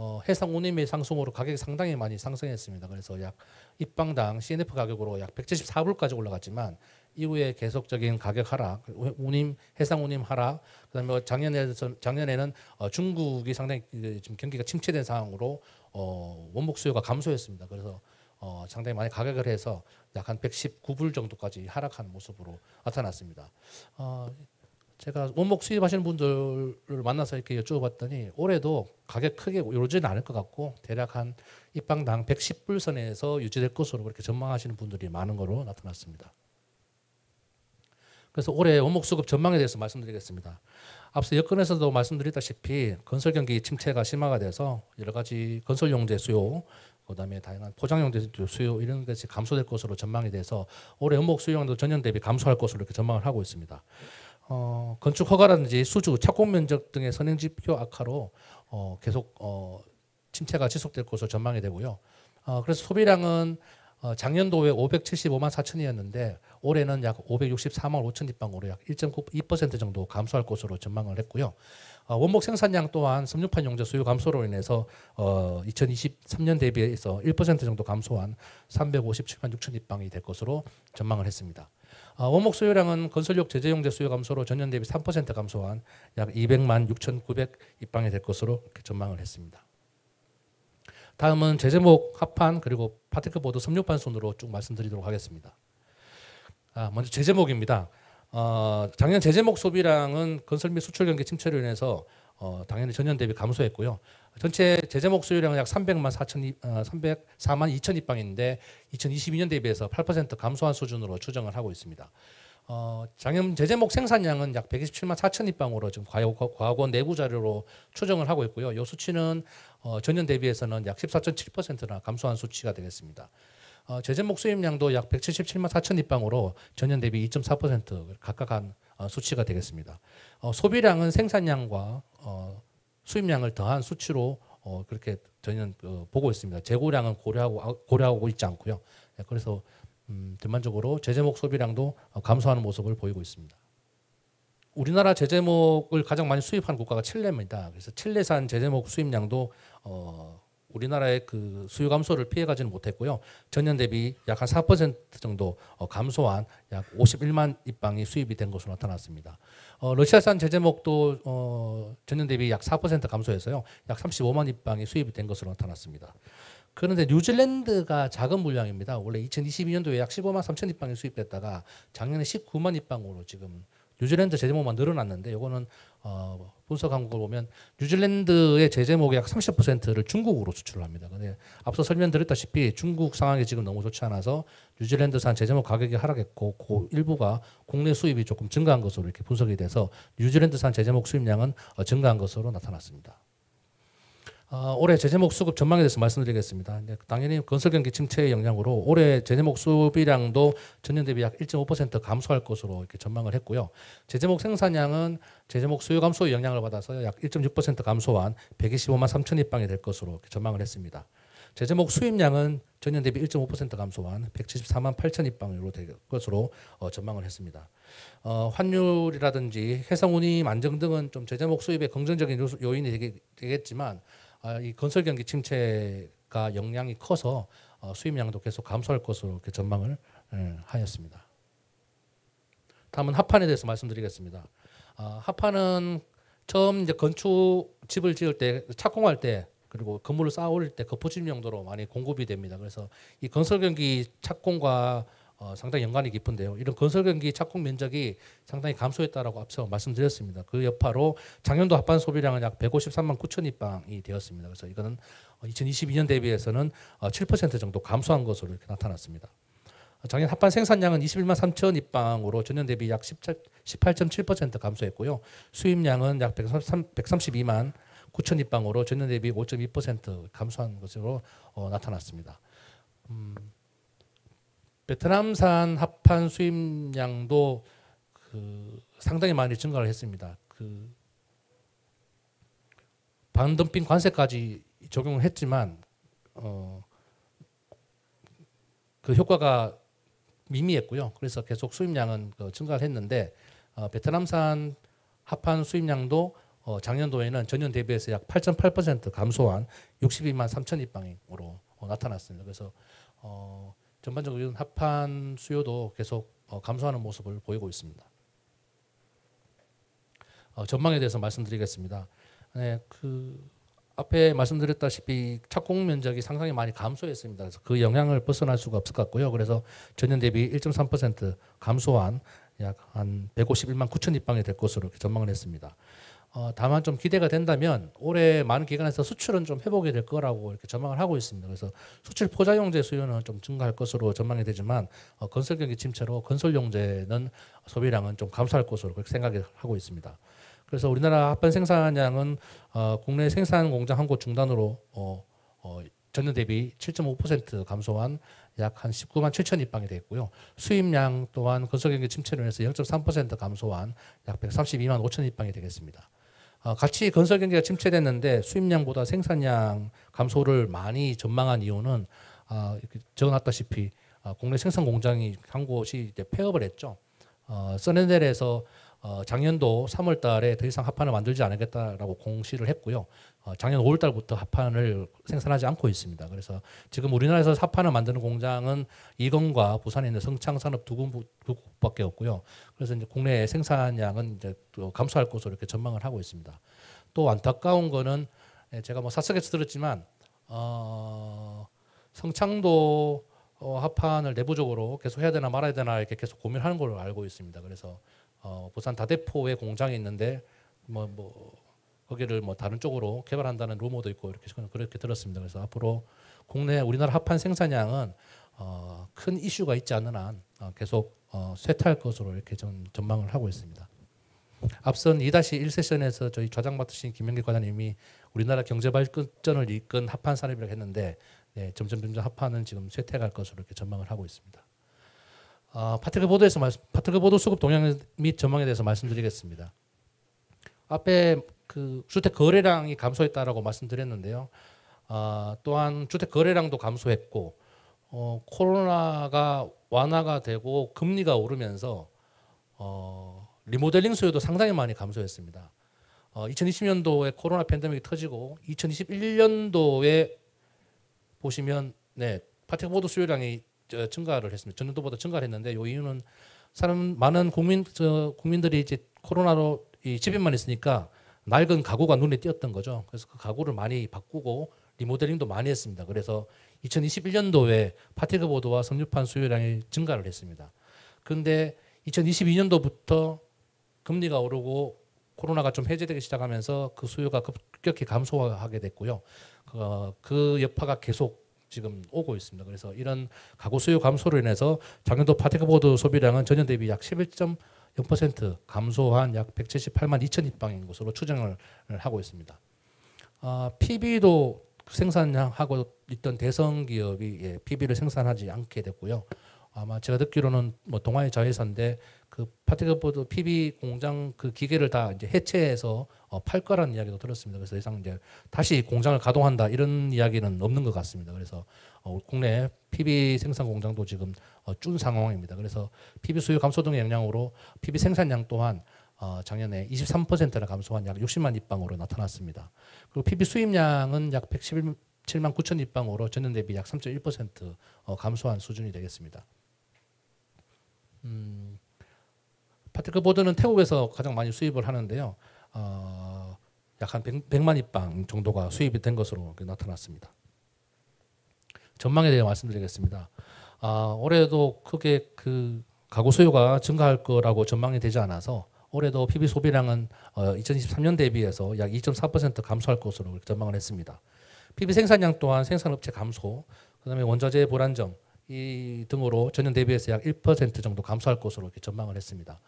어, 해상 운임의 상승으로 가격이 상당히 많이 상승했습니다. 그래서 약 입방당 CNF 가격으로 약 174불까지 올라갔지만 이후에 계속적인 가격 하락, 운임 해상 운임 하락, 그다음에 뭐 작년에 작년에는 어, 중국이 상당히 그 지금 경기가 침체된 상황으로 어, 원목 수요가 감소했습니다. 그래서 어, 상당히 많이 가격을 해서 약 한 119불 정도까지 하락한 모습으로 나타났습니다. 어, 제가 원목 수입하시는 분들을 만나서 이렇게 여쭤봤더니 올해도 가격 크게 오르지는 않을 것 같고 대략 한 입방당 110불 선에서 유지될 것으로 그렇게 전망하시는 분들이 많은 것으로 나타났습니다. 그래서 올해 원목 수급 전망에 대해서 말씀드리겠습니다. 앞서 여건에서도 말씀드렸다시피 건설 경기 침체가 심화가 돼서 여러 가지 건설 용재 수요 그다음에 다양한 포장 용재 수요 이런 것이 감소될 것으로 전망이 돼서 올해 원목 수요도 전년 대비 감소할 것으로 이렇게 전망을 하고 있습니다. 어, 건축 허가라든지 수주, 착공 면적 등의 선행 지표 악화로 어, 계속 어, 침체가 지속될 것으로 전망이 되고요. 어, 그래서 소비량은 어, 작년도에 575만 4천이었는데 올해는 약 564만 5천 입방으로 약 1.2% 정도 감소할 것으로 전망을 했고요. 어, 원목 생산량 또한 섬유판 용자 수요 감소로 인해서 어, 2023년 대비해서 1% 정도 감소한 357만 6천 입방이 될 것으로 전망을 했습니다. 아, 원목 소요량은 건설력 제재용제 수요 감소로 전년 대비 3% 감소한 약 200만 6,900 입방이 될 것으로 전망을 했습니다. 다음은 제제목 합판 그리고 파티클보드 섬유판 순으로 쭉 말씀드리도록 하겠습니다. 아, 먼저 제제목입니다. 어, 작년 제재목 소비량은 건설 및 수출 경기 침체로 인해서 어, 당연히 전년 대비 감소했고요. 전체 제재 목수율은 약 300만 4천 어, 304만 2천 입방인데 2022년 대비해서 8% 감소한 수준으로 추정을 하고 있습니다. 어, 작년 제재목 생산량은 약 127만 4천 입방으로 지금 과거, 과거 내부 자료로 추정을 하고 있고요. 이 수치는 어, 전년 대비해서는 약 14.7%나 감소한 수치가 되겠습니다. 어, 제재목 수입량도 약 177만 4천 입방으로 전년 대비 2.4% 각각 한 어, 수치가 되겠습니다. 어, 소비량은 생산량과 어, 수입량을 더한 수치로 어, 그렇게 저희는 어, 보고 있습니다. 재고량은 고려하고 아, 고려하고 있지 않고요. 네, 그래서 음, 전반적으로 제재목 소비량도 어, 감소하는 모습을 보이고 있습니다. 우리나라 제재목을 가장 많이 수입하 국가가 칠레입니다. 그래서 칠레산 제재목 수입량도 어, 우리나라의 그 수요 감소를 피해 가지는 못했고요. 전년 대비 약한4% 정도 어, 감소한 약 51만 입방이 수입이 된 것으로 나타났습니다. 어, 러시아산 제제목도 어, 전년 대비 약 4% 감소해서요. 약 35만 입방이 수입이 된 것으로 나타났습니다. 그런데 뉴질랜드가 작은 물량입니다. 원래 2022년도에 약 15만 3천 입방이 수입됐다가 작년에 19만 입방으로 지금 뉴질랜드 제재목만 늘어났는데 이거는 어, 분석한 걸 보면 뉴질랜드의 제재목의 약 30%를 중국으로 수출합니다. 근데 앞서 설명드렸다시피 중국 상황이 지금 너무 좋지 않아서 뉴질랜드산 제재목 가격이 하락했고 그 일부가 국내 수입이 조금 증가한 것으로 이렇게 분석이 돼서 뉴질랜드산 제재목 수입량은 어, 증가한 것으로 나타났습니다. 아, 올해 제재목 수급 전망에 대해서 말씀드리겠습니다. 네, 당연히 건설 경기 침체의 영향으로 올해 제재목 수비량도 전년 대비 약 1.5% 감소할 것으로 이렇게 전망을 했고요. 제재목 생산량은 제재목 수요 감소의 영향을 받아서 약 1.6% 감소한 125만 3천 입방이 될 것으로 전망을 했습니다. 제재목 수입량은 전년 대비 1.5% 감소한 174만 8천 입방으로 될 것으로 어, 전망을 했습니다. 어, 환율이라든지 해상운임 안정 등은 좀 제재목 수입의 긍정적인 요인이 되겠지만 아, 이 건설 경기 침체가 영향이 커서 어, 수입량도 계속 감소할 것으로 전망을 예, 하였습니다. 다음은 하판에 대해서 말씀드리겠습니다. 하판은 아, 처음 이제 건축 집을 지을 때 착공할 때 그리고 건물을 쌓아 올릴 때 거푸집 용도로 많이 공급이 됩니다. 그래서 이 건설 경기 착공과 어, 상당히 연관이 깊은데요. 이런 건설 경기 착공 면적이 상당히 감소했다라고 앞서 말씀드렸습니다. 그 여파로 작년도 합반 소비량은 약 153만 9천 입방이 되었습니다. 그래서 이거는 2022년 어, 대비해서는 7% 어, 정도 감소한 것으로 이렇게 나타났습니다. 작년 합반 생산량은 21만 3천 입방으로 전년 대비 약 18.7% 감소했고요. 수입량은 약 132만 9천 입방으로 전년 대비 5.2% 감소한 것으로 어, 나타났습니다. 음. 베트남산 합판 수입량도 그 상당히 많이 증가를 했습니다. 그 반덤핑 관세까지 적용을 했지만 어그 효과가 미미했고요. 그래서 계속 수입량은 그 증가를 했는데 어 베트남산 합판 수입량도 어 작년도에는 전년 대비해서 약 8.8% 감소한 62만 3천 입방으로 어 나타났습니다. 그래서 어 전반적인 으 합판 수요도 계속 어, 감소하는 모습을 보이고 있습니다. 어, 전망에 대해서 말씀드리겠습니다. 네, 그 앞에 말씀드렸다시피 착공 면적이 상당히 많이 감소했습니다. 그래서 그 영향을 벗어날 수가 없을 것 같고요. 그래서 전년 대비 1.3% 감소한 약 한 151만 9천 입방이 될 것으로 전망을 했습니다. 어, 다만 좀 기대가 된다면 올해 많은 기간에서 수출은 좀 회복이 될 거라고 이렇게 전망을 하고 있습니다. 그래서 수출 포자용재 수요는 좀 증가할 것으로 전망이 되지만 어, 건설 경기 침체로 건설용재는 소비량은 좀 감소할 것으로 그렇게 생각을 하고 있습니다. 그래서 우리나라 합판 생산량은 어, 국내 생산 공장 한 곳 중단으로 어, 어, 전년 대비 7.5% 감소한 약 한 19만 7천 입방이 됐고요. 수입량 또한 건설 경기 침체로 인해서 0.3% 감소한 약 132만 5천 입방이 되겠습니다. 어, 같이 건설 경기가 침체됐는데 수입량보다 생산량 감소를 많이 전망한 이유는 어, 적어놨다시피 어, 국내 생산 공장이 한 곳이 이제 폐업을 했죠. 어, 써네델에서 어, 작년도 3월 달에 더 이상 합판을 만들지 않겠다라고 공시를 했고요. 어, 작년 5월 달부터 합판을 생산하지 않고 있습니다. 그래서 지금 우리나라에서 합판을 만드는 공장은 이건과 부산에 있는 성창산업 두 군밖에 없고요. 그래서 이제 국내 생산량은 이제 감소할 것으로 이렇게 전망을 하고 있습니다. 또 안타까운 거는 예, 제가 뭐 사석에서 들었지만 어, 성창도 어, 합판을 내부적으로 계속 해야 되나 말아야 되나 이렇게 계속 고민하는 걸로 알고 있습니다. 그래서 어, 부산 다대포의 공장이 있는데 뭐, 뭐 거기를 뭐 다른 쪽으로 개발한다는 루머도 있고 이렇게 그렇게 들었습니다. 그래서 앞으로 국내 우리나라 합판 생산량은 어, 큰 이슈가 있지 않는 한 어, 계속 어, 쇠퇴할 것으로 이렇게 좀 전망을 하고 있습니다. 앞선 2-1 세션에서 저희 좌장 맡으신 김영기 과장님이 우리나라 경제 발전을 이끈 합판 산업이라고 했는데 네, 점점 점점 합판은 지금 쇠퇴할 것으로 이렇게 전망을 하고 있습니다. 어, 파트크 보도에서 말씀, 파트크 보도 수급 동향 및 전망에 대해서 말씀드리겠습니다. 앞에 그 주택 거래량이 감소했다라고 말씀드렸는데요. 어, 또한 주택 거래량도 감소했고 어, 코로나가 완화가 되고 금리가 오르면서 어, 리모델링 수요도 상당히 많이 감소했습니다. 어, 2020년도에 코로나 팬데믹이 터지고 2021년도에 보시면 네, 파트크 보도 수요량이 증가를 했습니다. 전년도보다 증가를 했는데 요 이유는 사람 많은 국민 저 국민들이 이제 코로나로 이 집에만 있으니까 낡은 가구가 눈에 띄었던 거죠. 그래서 그 가구를 많이 바꾸고 리모델링도 많이 했습니다. 그래서 2021년도에 파티그 보드와 성유판 수요량이 증가를 했습니다. 근데 2022년도부터 금리가 오르고 코로나가 좀 해제되기 시작하면서 그 수요가 급격히 감소하게 됐고요. 어, 그 여파가 계속 지금 오고 있습니다. 그래서 이런 가구 수요 감소로 인해서 작년도 파티크보드 소비량은 전년 대비 약 11.0% 감소한 약 178만 2천 입방인 것으로 추정을 하고 있습니다. 아, PB도 생산하고 있던 대성 기업이 예, PB를 생산하지 않게 됐고요. 아마 제가 듣기로는 뭐 동아의 자회사인데 그 파티크보드 PB 공장 그 기계를 다 이제 해체해서 어, 팔 거라는 이야기도 들었습니다. 그래서 이상 이제 다시 공장을 가동한다 이런 이야기는 없는 것 같습니다. 그래서 어, 국내 PB 생산 공장도 지금 어, 준 상황입니다. 그래서 PB 수요 감소 등의 영향으로 PB 생산량 또한 어, 작년에 23%나 감소한 약 60만 입방으로 나타났습니다. 그리고 PB 수입량은 약1 1 7만 9천 입방으로 전년 대비 약 3.1% 어, 감소한 수준이 되겠습니다. 음, 파티클 보드는 태국에서 가장 많이 수입을 하는데요. 어, 약한 100, 만 입방 정도가 수입이 된 것으로 나타났습니다. 전망에 대해 말씀드리겠습니다. 아, 올해도 크게 그 가구 수요가 증가할 거라고 전망이 되지 않아서 올해도 PB 소비량은 어, 2023년 대비해서 약 2.4% 감소할 것으로 전망을 했습니다. PB 생산량 또한 생산업체 감소, 그다음에 원자재 불안정 이 등으로 전년 대비해서 약 1% 정도 감소할 것으로 전망을 했습니다.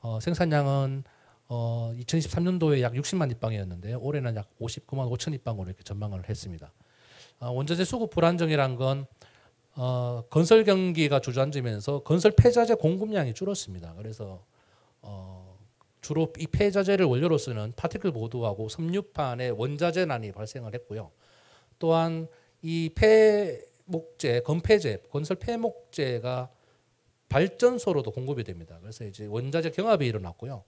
어, 생산량은 어, 2013년도에 약 60만 입방이었는데 올해는 약 59만 5천 입방으로 이렇게 전망을 했습니다. 아, 원자재 수급 불안정이란 건 어, 건설 경기가 주저앉으면서 건설 폐자재 공급량이 줄었습니다. 그래서 어, 주로 이 폐자재를 원료로 쓰는 파티클 보드하고 섬유판의 원자재난이 발생을 했고요. 또한 이 폐목재, 건폐재, 건설 폐목재가 발전소로도 공급이 됩니다. 그래서 이제 원자재 경합이 일어났고요.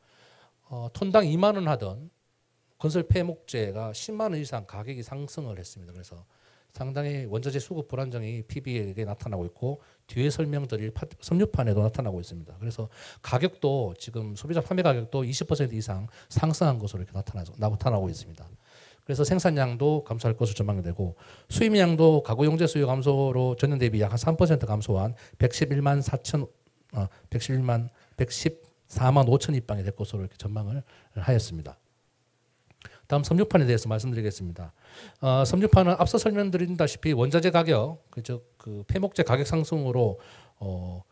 어, 톤당 2만 원 하던 건설 폐목재가 10만 원 이상 가격이 상승을 했습니다. 그래서 상당히 원자재 수급 불안정이 PB에게 나타나고 있고 뒤에 설명드릴 파, 섬유판에도 나타나고 있습니다. 그래서 가격도 지금 소비자 판매 가격도 20% 이상 상승한 것으로 이렇게 나타나서, 나타나고 있습니다. 그래서 생산량도 감소할 것으로 전망되고 수입량도 가구용재 수요 감소로 전년 대비 약 한 3% 감소한 111만 4천 어, 111만 110 4만 5천 입방이 될 것으로 이렇게 전망을 하였습니다. 다음 섬유판에 대해서 말씀드리겠습니다. 어, 섬유판은 앞서 설명드린다시피 원자재 가격, 즉그 그 폐목재 가격 상승으로 어,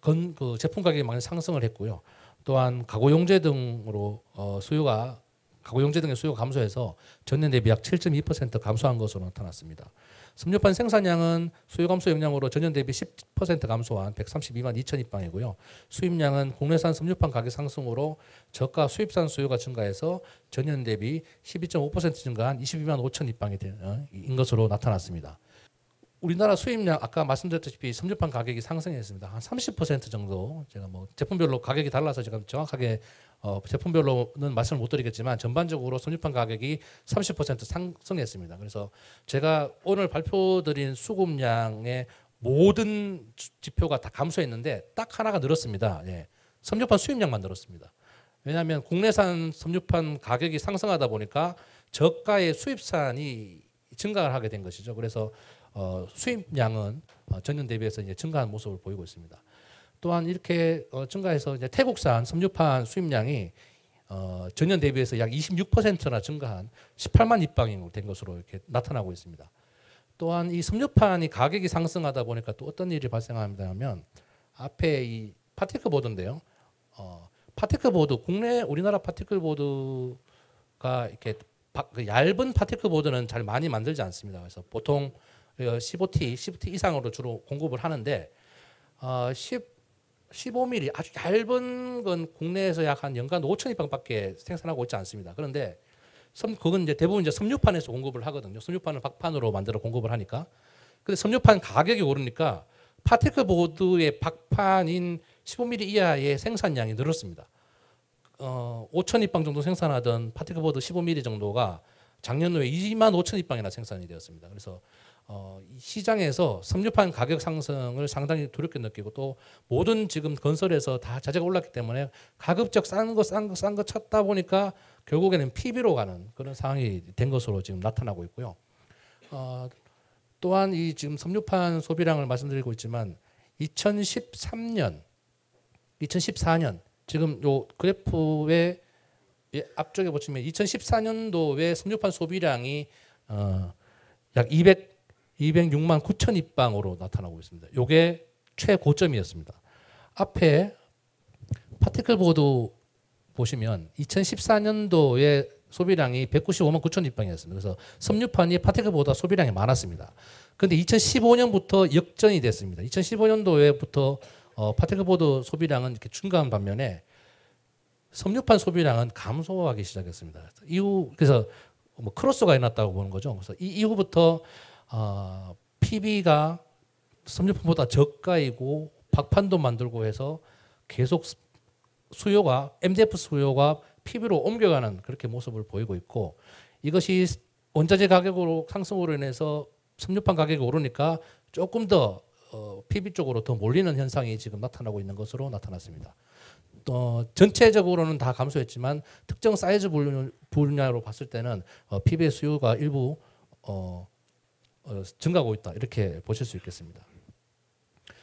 건, 그 제품 가격이 많이 상승을 했고요. 또한 가구용재 등으로 어, 수요가 가구용재 등의 수요 감소해서 전년 대비 약 7.2% 감소한 것으로 나타났습니다. 섬유판 생산량은 수요 감소 영향으로 전년 대비 10% 감소한 132만 2천 입방이고요. 수입량은 국내산 섬유판 가격 상승으로 저가 수입산 수요가 증가해서 전년 대비 12.5% 증가한 22만 5천 입방이 된 어, 것으로 나타났습니다. 우리나라 수입량 아까 말씀드렸다시피 섬유판 가격이 상승했습니다. 한 30% 정도 제가 뭐 제품별로 가격이 달라서 지금 정확하게 어, 제품별로는 말씀을 못 드리겠지만 전반적으로 섬유판 가격이 30% 상승했습니다. 그래서 제가 오늘 발표드린 수급량의 모든 지표가 다 감소했는데 딱 하나가 늘었습니다. 예. 섬유판 수입량만 늘었습니다. 왜냐하면 국내산 섬유판 가격이 상승하다 보니까 저가의 수입산이 증가를 하게 된 것이죠. 그래서 어, 수입량은 어, 전년 대비해서 이제 증가한 모습을 보이고 있습니다. 또한 이렇게 어, 증가해서 이제 태국산 섬유판 수입량이 어, 전년 대비해서 약 26%나 증가한 18만 입방으로 된 것으로 이렇게 나타나고 있습니다. 또한 이 섬유판이 가격이 상승하다 보니까 또 어떤 일이 발생합니다면 앞에 이 파티클 보드인데요. 어, 파티클 보드 국내 우리나라 파티클 보드가 이렇게 바, 그 얇은 파티클 보드는 잘 많이 만들지 않습니다. 그래서 보통 15T, 어, 10T 이상으로 주로 공급을 하는데 어, 10 15mm 아주 얇은 건 국내에서 약 한 연간 5천입 방밖에 생산하고 있지 않습니다. 그런데 섬 그건 이제 대부분 이제 섬유판에서 공급을 하거든요. 섬유판을 박판으로 만들어 공급을 하니까. 근데 섬유판 가격이 오르니까 파테크 보드의 박판인 15mm 이하의 생산량이 늘었습니다. 어, 5천 입방 정도 생산하던 파테크 보드 15mm 정도가 작년도에 2만 5천 입방이나 생산이 되었습니다. 그래서 어, 시장에서 섬유판 가격 상승을 상당히 두렵게 느끼고 또 모든 지금 건설에서 다 자재가 올랐기 때문에 가급적 싼 거 싼 거 싼거 찾다 보니까 결국에는 PB로 가는 그런 상황이 된 것으로 지금 나타나고 있고요. 어, 또한 이 지금 섬유판 소비량을 말씀드리고 있지만 2013년, 2014년 지금 요 그래프의 예, 앞쪽에 보시면 2014년도에 섬유판 소비량이 어, 약 200. 206만 9천 입방으로 나타나고 있습니다. 이게 최고점이었습니다. 앞에 파티클 보드 보시면 2014년도에 소비량이 195만 9천 입방이었습니다. 그래서 섬유판이 파티클보다 소비량이 많았습니다. 그런데 2015년부터 역전이 됐습니다. 2015년도에부터 어, 파티클보드 소비량은 이렇게 증가한 반면에 섬유판 소비량은 감소하기 시작했습니다. 이후 그래서 뭐 크로스가 일어났다고 보는 거죠. 그래서 이 이후부터 어, 아, PB가 섬유품보다 저가이고 박판도 만들고 해서 계속 수요가 MDF 수요가 PB로 옮겨가는 그렇게 모습을 보이고 있고 이것이 원자재 가격으로 상승으로 인해서 섬유판 가격이 오르니까 조금 더 어, PB 쪽으로 더 몰리는 현상이 지금 나타나고 있는 것으로 나타났습니다. 또 전체적으로는 다 감소했지만 특정 사이즈 분야로 봤을 때는 어, PB의 수요가 일부 어, 어, 증가하고 있다 이렇게 보실 수 있겠습니다.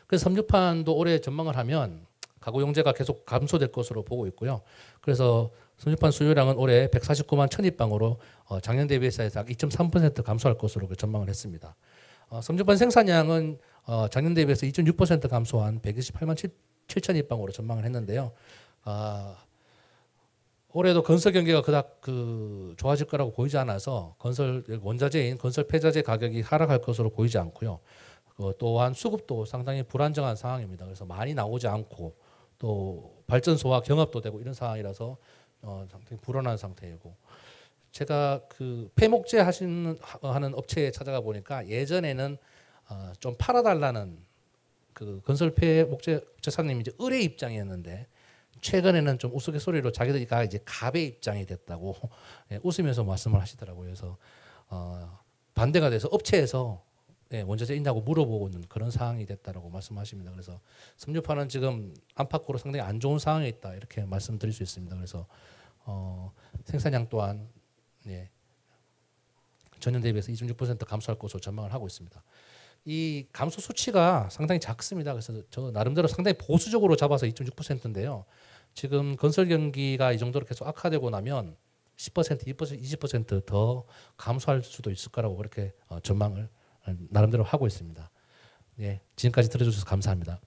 그래서 삼주판도 올해 전망을 하면 가구용재가 계속 감소될 것으로 보고 있고요. 그래서 삼주판 수요량은 올해 149만 천입방으로 어, 작년 대비해서 2.3% 감소할 것으로 그 전망을 했습니다. 어, 삼주판 생산량은 작년 대비해서 2.6% 감소한 128만 7, 천 입방으로 전망을 했는데요. 아, 올해도 건설 경기가 그닥 그 좋아질 거라고 보이지 않아서 건설 원자재인 건설 폐자재 가격이 하락할 것으로 보이지 않고요. 그 또한 수급도 상당히 불안정한 상황입니다. 그래서 많이 나오지 않고 또 발전소와 경합도 되고 이런 상황이라서 어, 상당히 불안한 상태이고 제가 그 폐목재 하시는 하는 업체에 찾아가 보니까 예전에는 어, 좀 팔아달라는 그 건설 폐목재 업체 사님이 이제 을의 입장이었는데 최근에는 좀 우스갯소리로 자기들이 다 이제 갑의 입장이 됐다고 예, 웃으면서 말씀을 하시더라고요. 그래서 어, 반대가 돼서 업체에서 예, 원자재 있냐고 물어보고 있는 그런 상황이 됐다라고 말씀하십니다. 그래서 섬유파는 지금 안팎으로 상당히 안 좋은 상황에 있다 이렇게 말씀드릴 수 있습니다. 그래서 어, 생산량 또한 예, 전년 대비해서 26% 감소할 것으로 전망을 하고 있습니다. 이 감소 수치가 상당히 작습니다. 그래서 저 나름대로 상당히 보수적으로 잡아서 2.6%인데요. 지금 건설 경기가 이 정도로 계속 악화되고 나면 10% 20%더 감소할 수도 있을 거라고 그렇게 어, 전망을 어, 나름대로 하고 있습니다. 예, 지금까지 들어주셔서 감사합니다.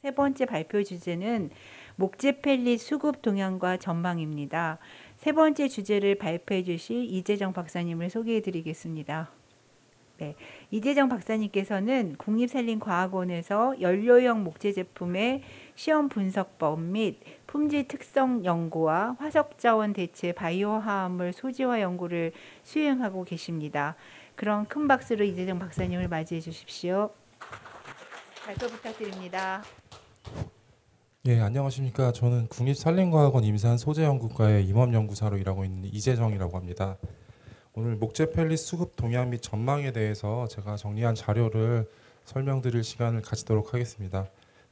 세 번째 발표 주제는 목재펠릿 수급 동향과 전망입니다. 세 번째 주제를 발표해 주실 이재정 박사님을 소개해 드리겠습니다. 네. 이재정 박사님께서는 국립산림과학원에서 연료형 목재 제품의 시험 분석법 및 품질 특성 연구와 화석 자원 대체 바이오 화합물 소재화 연구를 수행하고 계십니다. 그런 큰 박수로 이재정 박사님을 맞이해 주십시오. 발표 부탁드립니다.
예, 안녕하십니까. 저는 국립산림과학원 임산 소재연구과의 임원연구사로 일하고 있는 이재정이라고 합니다. 오늘 목재 팰리 수급 동향 및 전망에 대해서 제가 정리한 자료를 설명드릴 시간을 가지도록 하겠습니다.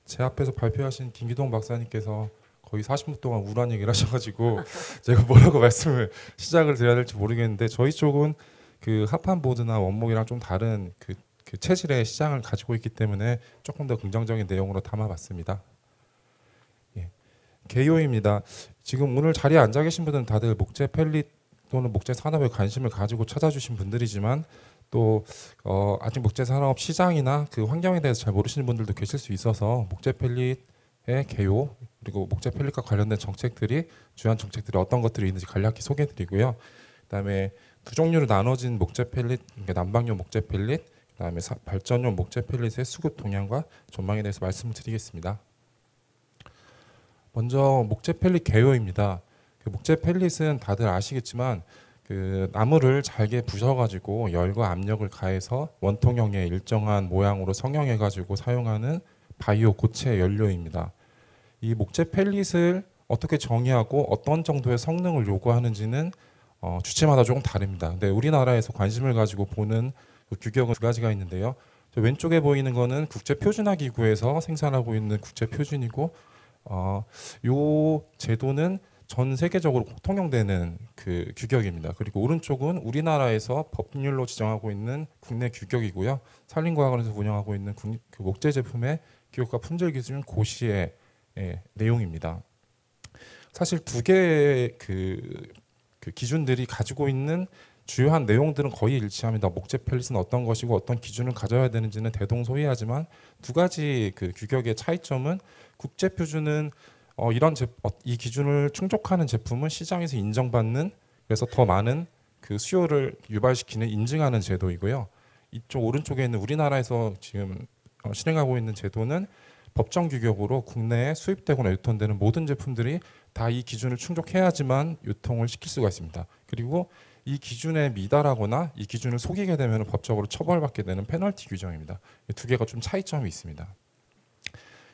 제 앞에서 발표하신 김기동 박사님께서 거의 40분 동안 우울한 얘기를 하셔가지고 제가 뭐라고 말씀을 시작을 드려야 될지 모르겠는데 저희 쪽은 그 합판 보드나 원목이랑 좀 다른 그, 그 체질의 시장을 가지고 있기 때문에 조금 더 긍정적인 내용으로 담아봤습니다. 예. 개요입니다. 지금 오늘 자리에 앉아 계신 분은 다들 목재 펠릿 또는 목재 산업에 관심을 가지고 찾아주신 분들이지만 또 어, 아직 목재 산업 시장이나 그 환경에 대해서 잘 모르시는 분들도 계실 수 있어서 목재 펠릿의 개요 그리고 목재 펠릿과 관련된 정책들이 주요한 정책들이 어떤 것들이 있는지 간략히 소개해드리고요. 그다음에 두 종류로 나눠진 목재 펠릿, 그러니까 난방용 목재 펠릿, 그다음에 사, 발전용 목재 펠릿의 수급 동향과 전망에 대해서 말씀드리겠습니다. 먼저 목재 펠릿 개요입니다. 그 목재 펠릿은 다들 아시겠지만 그 나무를 잘게 부셔가지고 열과 압력을 가해서 원통형의 일정한 모양으로 성형해가지고 사용하는 바이오 고체 연료입니다. 이 목재 펠릿을 어떻게 정의하고 어떤 정도의 성능을 요구하는지는 어, 주체마다 조금 다릅니다. 근데 우리나라에서 관심을 가지고 보는 그 규격은 두 가지가 있는데요. 왼쪽에 보이는 거는 국제 표준화 기구에서 생산하고 있는 국제 표준이고 어, 요 제도는 전 세계적으로 통용되는 그 규격입니다. 그리고 오른쪽은 우리나라에서 법률로 지정하고 있는 국내 규격이고요. 산림과학원에서 운영하고 있는 국, 그 목재 제품의 기록과 품질 기준 고시의 예, 내용입니다. 사실 두 개의 그, 그, 기준들이 가지고 있는 주요한 내용들은 거의 일치합니다. 목재 펠릿은 어떤 것이고 어떤 기준을 가져야 되는지는 대동소이하지만 두 가지 그 규격의 차이점은 국제 표준은 어, 이런 제, 어, 이 기준을 충족하는 제품은 시장에서 인정받는 그래서 더 많은 그 수요를 유발시키는 인증하는 제도이고요. 이쪽 오른쪽에 있는 우리나라에서 지금 어, 실행하고 있는 제도는 법정 규격으로 국내에 수입되거나 유통되는 모든 제품들이 다 이 기준을 충족해야지만 유통을 시킬 수가 있습니다. 그리고 이 기준에 미달하거나 이 기준을 속이게 되면 법적으로 처벌받게 되는 페널티 규정입니다. 두 개가 좀 차이점이 있습니다.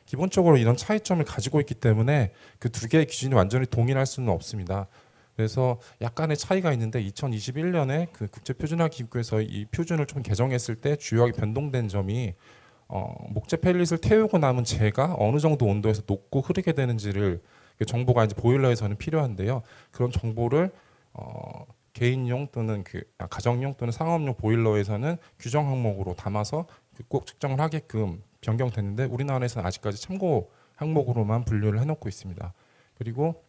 기본적으로 이런 차이점을 가지고 있기 때문에 그 두 개의 기준이 완전히 동일할 수는 없습니다. 그래서 약간의 차이가 있는데 2021년에 그 국제표준화 기구에서 이 표준을 좀 개정했을 때 주요하게 변동된 점이 어, 목재 펠릿을 태우고 남은 재가 어느 정도 온도에서 녹고 흐르게 되는지를 그 정보가 이제 보일러에서는 필요한데요. 그런 정보를 어, 개인용 또는 그 아, 가정용 또는 상업용 보일러에서는 규정 항목으로 담아서 그 꼭 측정을 하게끔 변경됐는데 우리나라에서는 아직까지 참고 항목으로만 분류를 해놓고 있습니다. 그리고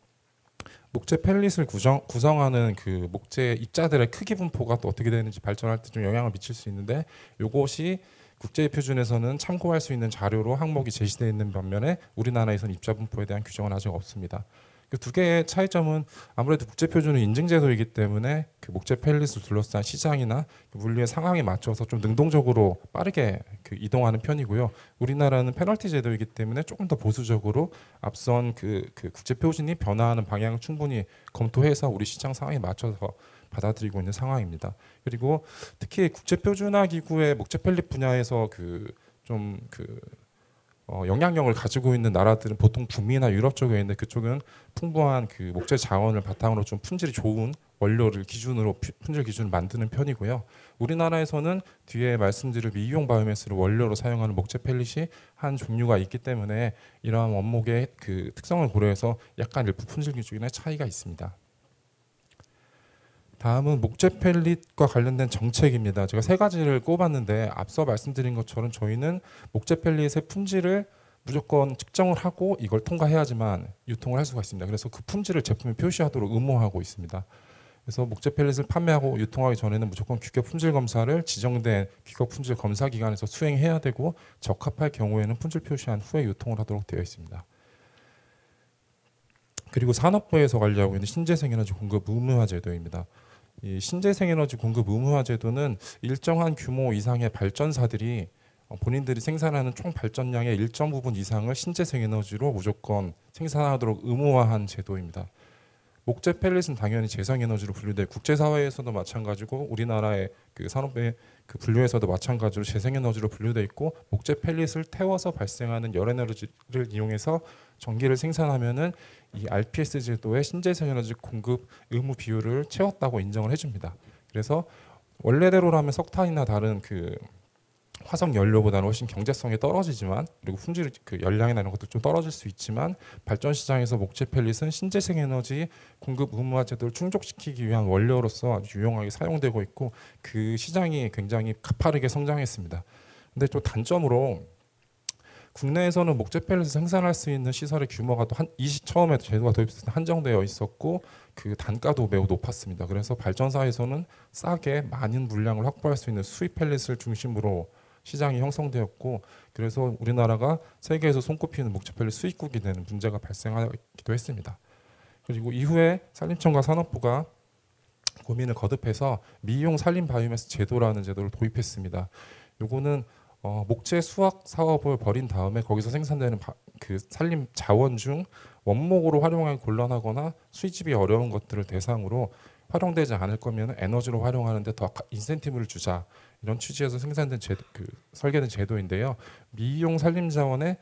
목재 펠릿을 구성, 구성하는 그 목재 입자들의 크기 분포가 또 어떻게 되는지 발전할 때 좀 영향을 미칠 수 있는데 이것이 국제 표준에서는 참고할 수 있는 자료로 항목이 제시되어 있는 반면에 우리나라에서는 입자 분포에 대한 규정은 아직 없습니다. 그두 개의 차이점은 아무래도 국제 표준은 인증제도이기 때문에 그 목재 펠릿을 둘러싼 시장이나 물류의 상황에 맞춰서 좀 능동적으로 빠르게 그 이동하는 편이고요. 우리나라는 페널티 제도이기 때문에 조금 더 보수적으로 앞선 그, 그 국제 표준이 변화하는 방향을 충분히 검토해서 우리 시장 상황에 맞춰서 받아들이고 있는 상황입니다. 그리고 특히 국제 표준화 기구의 목재 펠릿 분야에서 그 좀그 어, 영향력을 가지고 있는 나라들은 보통 북미나 유럽 쪽에 있는데 그쪽은 풍부한 그 목재 자원을 바탕으로 좀 품질이 좋은 원료를 기준으로 품질 기준을 만드는 편이고요. 우리나라에서는 뒤에 말씀드린 미용 그 바이오매스를 원료로 사용하는 목재 펠릿이 한 종류가 있기 때문에 이러한 원목의 그 특성을 고려해서 약간 일부 품질 기준의 차이가 있습니다. 다음은 목재 펠릿과 관련된 정책입니다. 제가 세 가지를 꼽았는데 앞서 말씀드린 것처럼 저희는 목재 펠릿의 품질을 무조건 측정을 하고 이걸 통과해야지만 유통을 할 수가 있습니다. 그래서 그 품질을 제품에 표시하도록 의무화하고 있습니다. 그래서 목재 펠릿을 판매하고 유통하기 전에는 무조건 규격 품질 검사를 지정된 규격 품질 검사 기관에서 수행해야 되고 적합할 경우에는 품질 표시한 후에 유통을 하도록 되어 있습니다. 그리고 산업부에서 관리하고 있는 신재생에너지 공급 의무화 제도입니다. 이 신재생 에너지 공급 의무화 제도는 일정한 규모 이상의 발전사들이 어, 본인들이 생산하는 총 발전량의 일정 부분 이상을 신재생 에너지로 무조건 생산하도록 의무화한 제도입니다. 목재 펠릿은 당연히 재생 에너지로 분류돼 국제 사회에서도 마찬가지고 우리나라의 그 산업의 그 분류에서도 마찬가지로 재생 에너지로 분류돼 있고 목재 펠릿을 태워서 발생하는 열 에너지를 이용해서 전기를 생산하면은 이 RPS 제도의 신재생 에너지 공급 의무 비율을 채웠다고 인정을 해줍니다. 그래서 원래대로라면 석탄이나 다른 그 화석 연료보다는 훨씬 경제성이 떨어지지만 그리고 품질 그 열량이나 이런 것도 좀 떨어질 수 있지만 발전 시장에서 목재 펠릿은 신재생 에너지 공급 의무화 제도를 충족시키기 위한 원료로서 아주 유용하게 사용되고 있고 그 시장이 굉장히 가파르게 성장했습니다. 근데 또 단점으로 국내에서는 목재 펠렛을 생산할 수 있는 시설의 규모가 또한 이시 처음에 제도가 도입됐을 때 한정되어 있었고 그 단가도 매우 높았습니다. 그래서 발전사에서는 싸게 많은 물량을 확보할 수 있는 수입 펠렛을 중심으로 시장이 형성되었고 그래서 우리나라가 세계에서 손꼽히는 목재 펠렛 수입국이 되는 문제가 발생하기도 했습니다. 그리고 이후에 산림청과 산업부가 고민을 거듭해서 미용 산림 바이오매스 제도라는 제도를 도입했습니다. 요거는 어, 목재 수확 사업을 벌인 다음에 거기서 생산되는 바, 그 산림 자원 중 원목으로 활용하기 곤란하거나 수입이 어려운 것들을 대상으로 활용되지 않을 거면 에너지로 활용하는데 더 인센티브를 주자 이런 취지에서 생산된 제도, 그 설계된 제도인데요. 미용 산림 자원에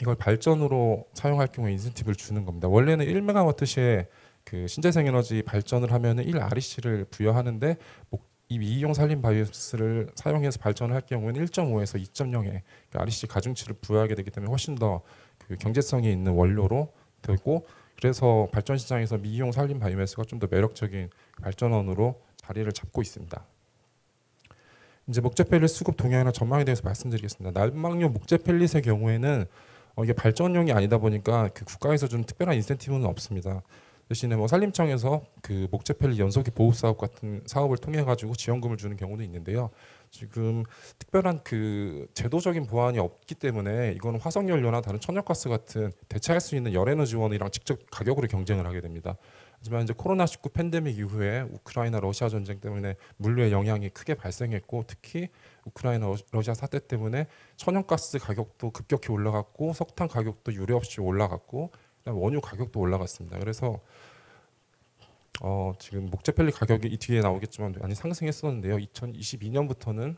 이걸 발전으로 사용할 경우에 인센티브를 주는 겁니다. 원래는 1메가와트시에 그 신재생 에너지 발전을 하면은 1 REC를 부여하는데 목, 이 미이용 살림 바이오스를 사용해서 발전할 을 경우에는 1.5에서 2.0의 그러니까 r c 가중치를 부여하게 되기 때문에 훨씬 더그 경제성이 있는 원료로 되고 그래서 발전 시장에서 미이용 살림 바이오스가좀 더 매력적인 발전원으로 자리를 잡고 있습니다. 이제 목재 펠릿 수급 동향이나 전망에 대해서 말씀드리겠습니다. 날막류 목재 펠릿의 경우에는 어 이게 발전용이 아니다 보니까 그 국가에서 좀 특별한 인센티브는 없습니다. 대신에 뭐 산림청에서 그 목재 편리연속의 보호 사업 같은 사업을 통해 가지고 지원금을 주는 경우도 있는데요. 지금 특별한 그 제도적인 보완이 없기 때문에 이거는 화석 연료나 다른 천연가스 같은 대체할 수 있는 열에너지원이랑 직접 가격으로 경쟁을 하게 됩니다. 하지만 이제 코로나19 팬데믹 이후에 우크라이나 러시아 전쟁 때문에 물류의 영향이 크게 발생했고 특히 우크라이나 러시아 사태 때문에 천연가스 가격도 급격히 올라갔고 석탄 가격도 유례없이 올라갔고 원유 가격도 올라갔습니다. 그래서 어, 지금 목재펠리 가격이 이 뒤에 나오겠지만 많이 상승했었는데요. 2022년부터는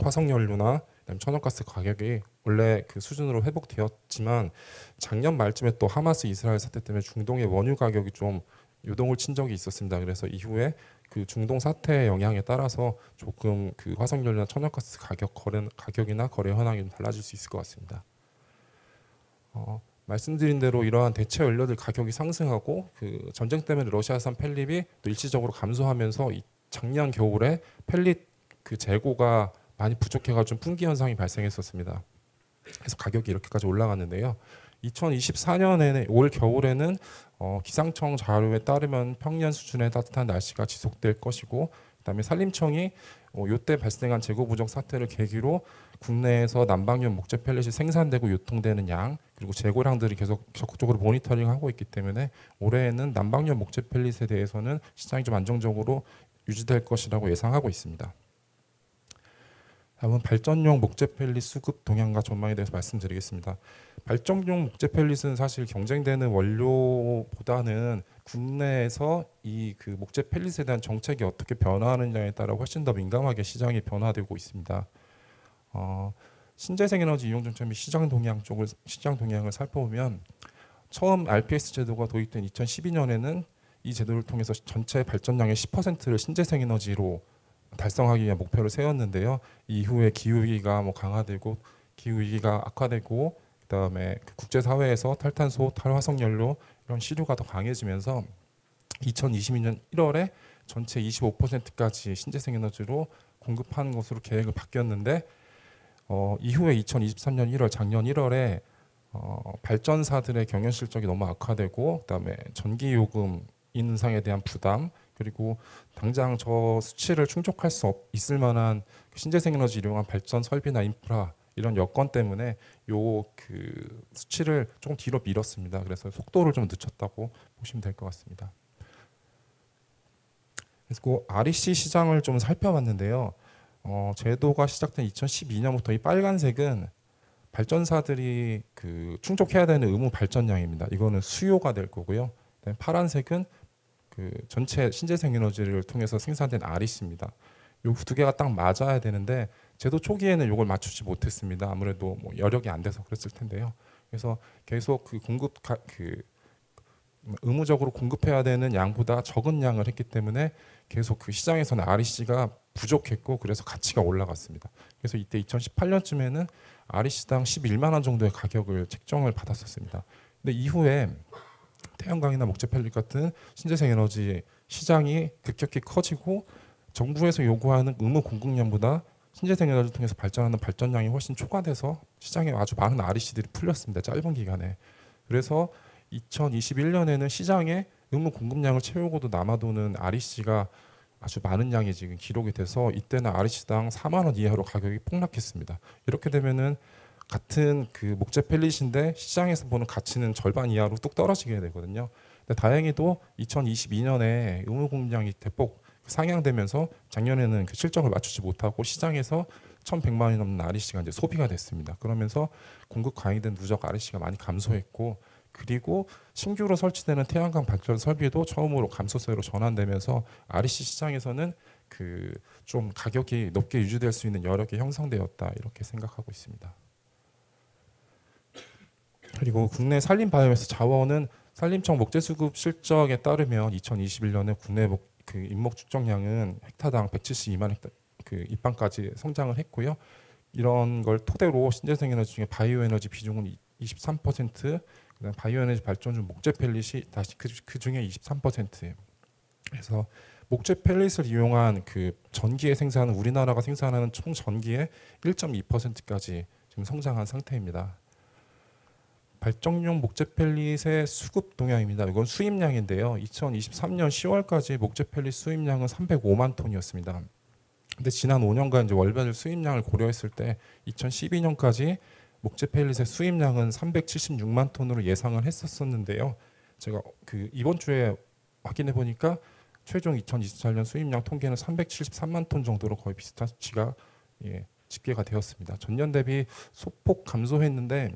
화석연료나 천연가스 가격이 원래 그 수준으로 회복되었지만 작년 말쯤에 또 하마스 이스라엘 사태 때문에 중동의 원유 가격이 좀 요동을 친 적이 있었습니다. 그래서 이후에 그 중동 사태 영향에 따라서 조금 그 화석연료나 천연가스 가격 거래 가격이나 거래 현황이 달라질 수 있을 것 같습니다. 어, 말씀드린 대로 이러한 대체 연료들 가격이 상승하고 그 전쟁 때문에 러시아산 펠릿이 또 일시적으로 감소하면서 이 작년 겨울에 펠릿 그 재고가 많이 부족해가 지고 풍기 현상이 발생했었습니다. 그래서 가격이 이렇게까지 올라갔는데요. 2024년에는 올 겨울에는 어, 기상청 자료에 따르면 평년 수준의 따뜻한 날씨가 지속될 것이고 그다음에 산림청이 어, 요때 발생한 재고 부족 사태를 계기로 국내에서 난방용 목재 펠렛이 생산되고 유통되는 양 그리고 재고량들이 계속 적극적으로 모니터링하고 있기 때문에 올해에는 난방용 목재 펠릿에 대해서는 시장이 좀 안정적으로 유지될 것이라고 예상하고 있습니다. 다음은 발전용 목재 펠릿 수급 동향과 전망에 대해서 말씀드리겠습니다. 발전용 목재 펠릿은 사실 경쟁되는 원료보다는 국내에서 이 그 목재 펠릿에 대한 정책이 어떻게 변화하느냐에 따라 훨씬 더 민감하게 시장이 변화되고 있습니다. 어, 신재생 에너지 이용 정책 및 시장 동향 쪽을 시장 동향을 살펴보면 처음 RPS 제도가 도입된 2012년에는 이 제도를 통해서 전체 발전량의 10%를 신재생 에너지로 달성하기 위한 목표를 세웠는데요. 이후에 기후 위기가 뭐 강화되고 기후 위기가 악화되고 그다음에 그 국제 사회에서 탈탄소, 탈화석 연료 이런 시류가 더 강해지면서 2022년 1월에 전체 25%까지 신재생 에너지로 공급하는 것으로 계획을 바뀌었는데 어, 이후에 2023년 1월 작년 1월에 어, 발전사들의 경영 실적이 너무 악화되고 그다음에 전기 요금 인상에 대한 부담 그리고 당장 저 수치를 충족할 수 없, 있을 만한 신재생에너지 이용한 발전 설비나 인프라 이런 여건 때문에 요 그 수치를 조금 뒤로 밀었습니다. 그래서 속도를 좀 늦췄다고 보시면 될 것 같습니다. 그래서 REC 그 시장을 좀 살펴봤는데요. 어, 제도가 시작된 2012년부터 이 빨간색은 발전사들이 그 충족해야 되는 의무 발전량입니다. 이거는 수요가 될 거고요. 파란색은 그 전체 신재생 에너지를 통해서 생산된 REC입니다. 요두 개가 딱 맞아야 되는데 제도 초기에는 요걸 맞추지 못했습니다. 아무래도 뭐 여력이 안 돼서 그랬을 텐데요. 그래서 계속 그 공급 그 의무적으로 공급해야 되는 양보다 적은 양을 했기 때문에 계속 그 시장에서는 REC가 부족했고 그래서 가치가 올라갔습니다. 그래서 이때 2018년쯤에는 REC당 11만 원 정도의 가격을 책정을 받았었습니다. 근데 이후에 태양광이나 목재펠릿 같은 신재생 에너지 시장이 급격히 커지고 정부에서 요구하는 의무 공급량보다 신재생 에너지 통해서 발전하는 발전량이 훨씬 초과돼서 시장에 아주 많은 REC들이 풀렸습니다. 짧은 기간에. 그래서 2021년에는 시장에 의무 공급량을 채우고도 남아도는 REC가 아주 많은 양이 지금 기록이 돼서 이때는 REC당 4만 원 이하로 가격이 폭락했습니다. 이렇게 되면은 같은 그 목재 펠릿인데 시장에서 보는 가치는 절반 이하로 뚝 떨어지게 되거든요. 근데 다행히도 2022년에 의무 공급량이 대폭 상향되면서 작년에는 그 실적을 맞추지 못하고 시장에서 1,100만 원이 넘는 REC가 이제 소비가 됐습니다. 그러면서 공급 과잉된 누적 REC가 많이 감소했고 그리고 신규로 설치되는 태양광 발전 설비도 처음으로 감소세로 전환되면서 REC 시장에서는 그 좀 가격이 높게 유지될 수 있는 여력이 형성되었다 이렇게 생각하고 있습니다. 그리고 국내 산림 바이오매스 자원은 산림청 목재 수급 실적에 따르면 2021년에 국내 목, 그 인목 축적량은 헥타당 172만 헥타 그 입방까지 성장을 했고요. 이런 걸 토대로 신재생 에너지 중에 바이오 에너지 비중은 23%, 바이오에너지 발전중 목재 펠릿이 다시 그, 그 중에 23%에서 목재 펠릿을 이용한 그 전기에 생산하는 우리나라가 생산하는 총 전기의 1.2%까지 지금 성장한 상태입니다. 발전용 목재 펠릿의 수급 동향입니다. 이건 수입량인데요. 2023년 10월까지 목재 펠릿 수입량은 305만 톤이었습니다. 근데 지난 5년간 이제 월별 수입량을 고려했을 때 2012년까지 목재 펠릿의 수입량은 376만 톤으로 예상을 했었었는데요. 제가 그 이번 주에 확인해 보니까 최종 2024년 수입량 통계는 373만 톤 정도로 거의 비슷한 수가 예, 집계가 되었습니다. 전년 대비 소폭 감소했는데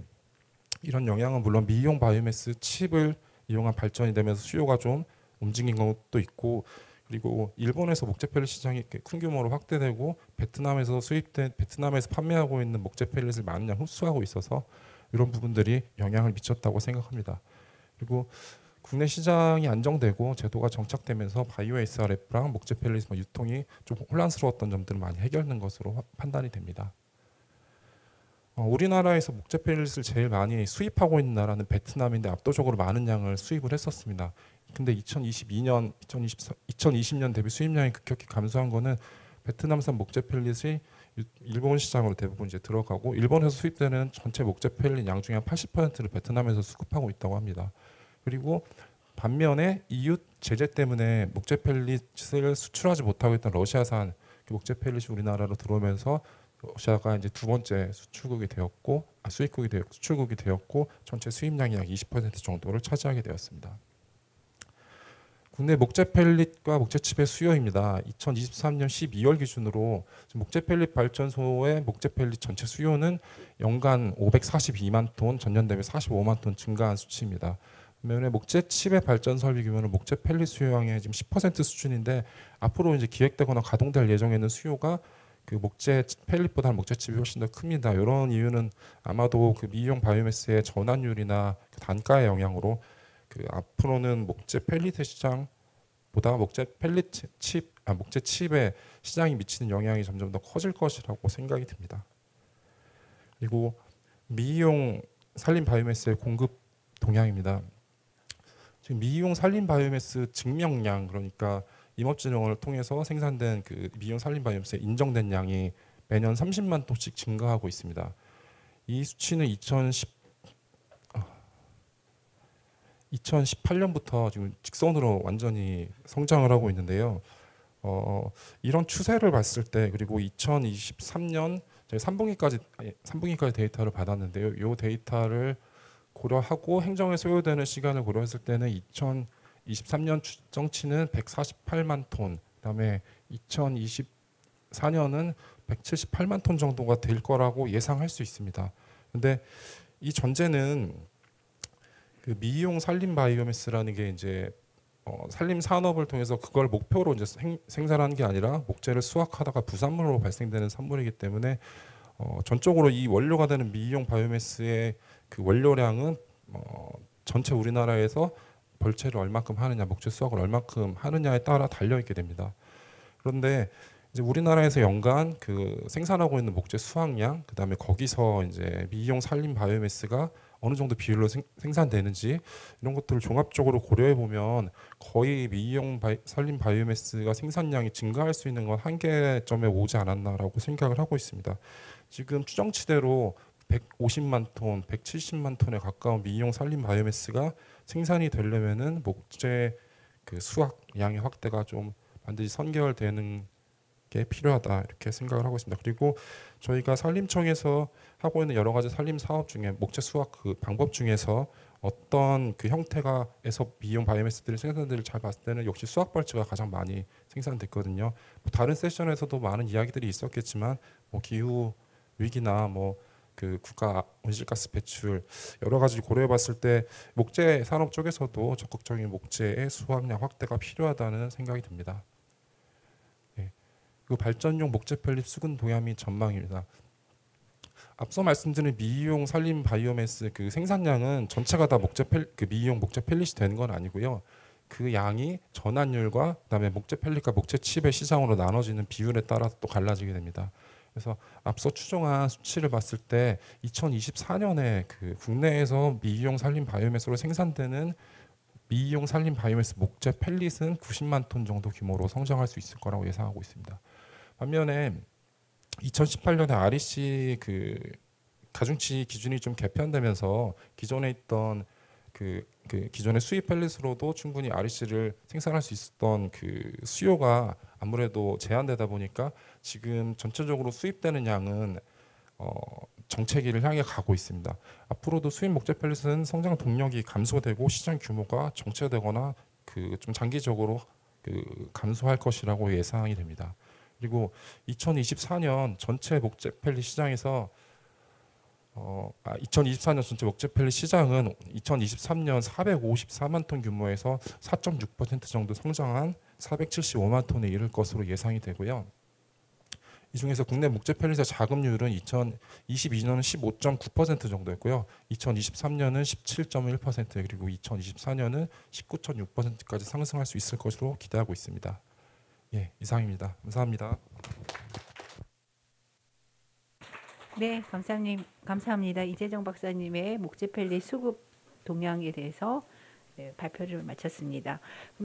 이런 영향은 물론 미용 바이오매스 칩을 이용한 발전이 되면서 수요가 좀 움직인 것도 있고 그리고 일본에서 목재펠릿 시장이 큰 규모로 확대되고 베트남에서 수입된 베트남에서 판매하고 있는 목재펠릿을 많은 양 흡수하고 있어서 이런 부분들이 영향을 미쳤다고 생각합니다. 그리고 국내 시장이 안정되고 제도가 정착되면서 바이오 SRF랑 목재펠릿 뭐 유통이 좀 혼란스러웠던 점들을 많이 해결된 것으로 판단이 됩니다. 어, 우리나라에서 목재 펠릿을 제일 많이 수입하고 있는 나라는 베트남인데 압도적으로 많은 양을 수입을 했었습니다. 근데 2022년, 2024, 2020년 대비 수입량이 급격히 감소한 거는 베트남산 목재 펠릿이 일본 시장으로 대부분 이제 들어가고 일본에서 수입되는 전체 목재 펠릿 양 중에 한 80%를 베트남에서 수급하고 있다고 합니다. 그리고 반면에 이웃 제재 때문에 목재 펠릿을 수출하지 못하고 있던 러시아산 그 목재 펠릿이 우리나라로 들어오면서 러시아가 이제 두 번째 수출국이 되었고 아, 수입국이 되었고 수출국이 되었고 전체 수입량이 약 20% 정도를 차지하게 되었습니다. 국내 목재 펠릿과 목재 칩의 수요입니다. 2023년 12월 기준으로 목재 펠릿 발전소의 목재 펠릿 전체 수요는 연간 542만 톤, 전년 대비 45만 톤 증가한 수치입니다. 면에 목재 칩의 발전 설비 규모는 목재 펠릿 수요량의 지금 10% 수준인데 앞으로 이제 기획되거나 가동될 예정에 는 수요가 그 목재 펠릿보다 는 목재칩이 훨씬 더 큽니다. 이런 이유는 아마도 그 미용 바이오매스의 전환율이나 그 단가의 영향으로 그 앞으로는 목재 펠릿 시장보다 목재 펠릿 칩, 아 목재 칩의 시장이 미치는 영향이 점점 더 커질 것이라고 생각이 듭니다. 그리고 미용 산림 바이오매스의 공급 동향입니다. 지금 미용 산림 바이오매스 증명량 그러니까 임업진흥을 통해서 생산된 그 미용 산림바이옴스의 인정된 양이 매년 30만 톤씩 증가하고 있습니다. 이 수치는 2010 2018년부터 아, 지금 직선으로 완전히 성장을 하고 있는데요. 어, 어 이런 추세를 봤을 때 그리고 2023년 저희 3분기까지 3분기까지 데이터를 받았는데요. 이 데이터를 고려하고 행정에 소요되는 시간을 고려했을 때는 2000 23년 정치는 148만 톤, 그다음에 2024년은 178만 톤 정도가 될 거라고 예상할 수 있습니다. 근데 이 전제는 그 미용 산림 바이오매스라는 게 이제 어, 산림 산업을 통해서 그걸 목표로 이제 생, 산하는게 아니라 목재를 수확하다가 부산물로 발생되는 산물이기 때문에 어, 전적으로 이 원료가 되는 미용 바이오매스의 그 원료량은 어, 전체 우리나라에서 벌채를 얼마큼 하느냐, 목재 수확을 얼마큼 하느냐에 따라 달려 있게 됩니다. 그런데 이제 우리나라에서 연간 그 생산하고 있는 목재 수확량, 그다음에 거기서 이제 미용 산림 바이오매스가 어느 정도 비율로 생, 산되는지 이런 것들을 종합적으로 고려해 보면 거의 미용 바이, 산림 바이오매스가 생산량이 증가할 수 있는 건 한계점에 오지 않았나라고 생각을 하고 있습니다. 지금 추정치대로 150만 톤, 170만 톤에 가까운 미용 산림 바이오매스가 생산이 되려면은 목재 그 수확 양의 확대가 좀 반드시 선결되는 게 필요하다 이렇게 생각을 하고 있습니다. 그리고 저희가 산림청에서 하고 있는 여러 가지 산림 사업 중에 목재 수확 그 방법 중에서 어떤 그 형태가에서 비용 바이오매스들이 생산들을 잘 봤을 때는 역시 수확 발찌가 가장 많이 생산됐거든요. 뭐 다른 세션에서도 많은 이야기들이 있었겠지만 뭐 기후 위기나 뭐그 국가 온실가스 배출 여러 가지 고려해 봤을 때 목재 산업 쪽에서도 적극적인 목재의 수확량 확대가 필요하다는 생각이 듭니다. 네. 그 발전용 목재 편립 수근 도야미 전망입니다. 앞서 말씀드린 미용 산림 바이오매스 그 생산량은 전체가 다 목재 펠, 그 미용 목재 펠릿이 되는 건 아니고요. 그 양이 전환율과 그다음에 목재 펠릿과 목재 칩의 시장으로 나눠지는 비율에 따라서 또 갈라지게 됩니다. 그래서 앞서 추정한 수치를 봤을 때 2024년에 그 국내에서 미이용 산림 바이오매스로 생산되는 미이용 산림 바이오매스 목재 펠릿은 90만 톤 정도 규모로 성장할 수 있을 거라고 예상하고 있습니다. 반면에 2018년에 REC 그 가중치 기준이 좀 개편되면서 기존에 있던 그, 그 기존의 수입 펠릿으로도 충분히 REC를 생산할 수 있었던 그 수요가 아무래도 제한되다 보니까 지금 전체적으로 수입되는 양은 어, 정체기를 향해 가고 있습니다. 앞으로도 수입 목재 펠릿은 성장 동력이 감소되고 시장 규모가 정체되거나 그좀 장기적으로 그 감소할 것이라고 예상이 됩니다. 그리고 2024년 전체 목재 펠릿 시장에서 어, 아, 2024년 전체 목재 펠릿 시장은 2023년 454만 톤 규모에서 4.6% 정도 성장한 475만 톤에 이를 것으로 예상이 되고요. 이 중에서 국내 목재 편리사 자금률은 2022년은 15.9% 정도였고요. 2023년은 17.1% 그리고 2024년은 19.6%까지 상승할 수 있을 것으로 기대하고 있습니다. 예, 이상입니다. 감사합니다.
네, 감사님 감사합니다. 이재정 박사님의 목재 편리 수급 동향에 대해서 네, 발표를 마쳤습니다.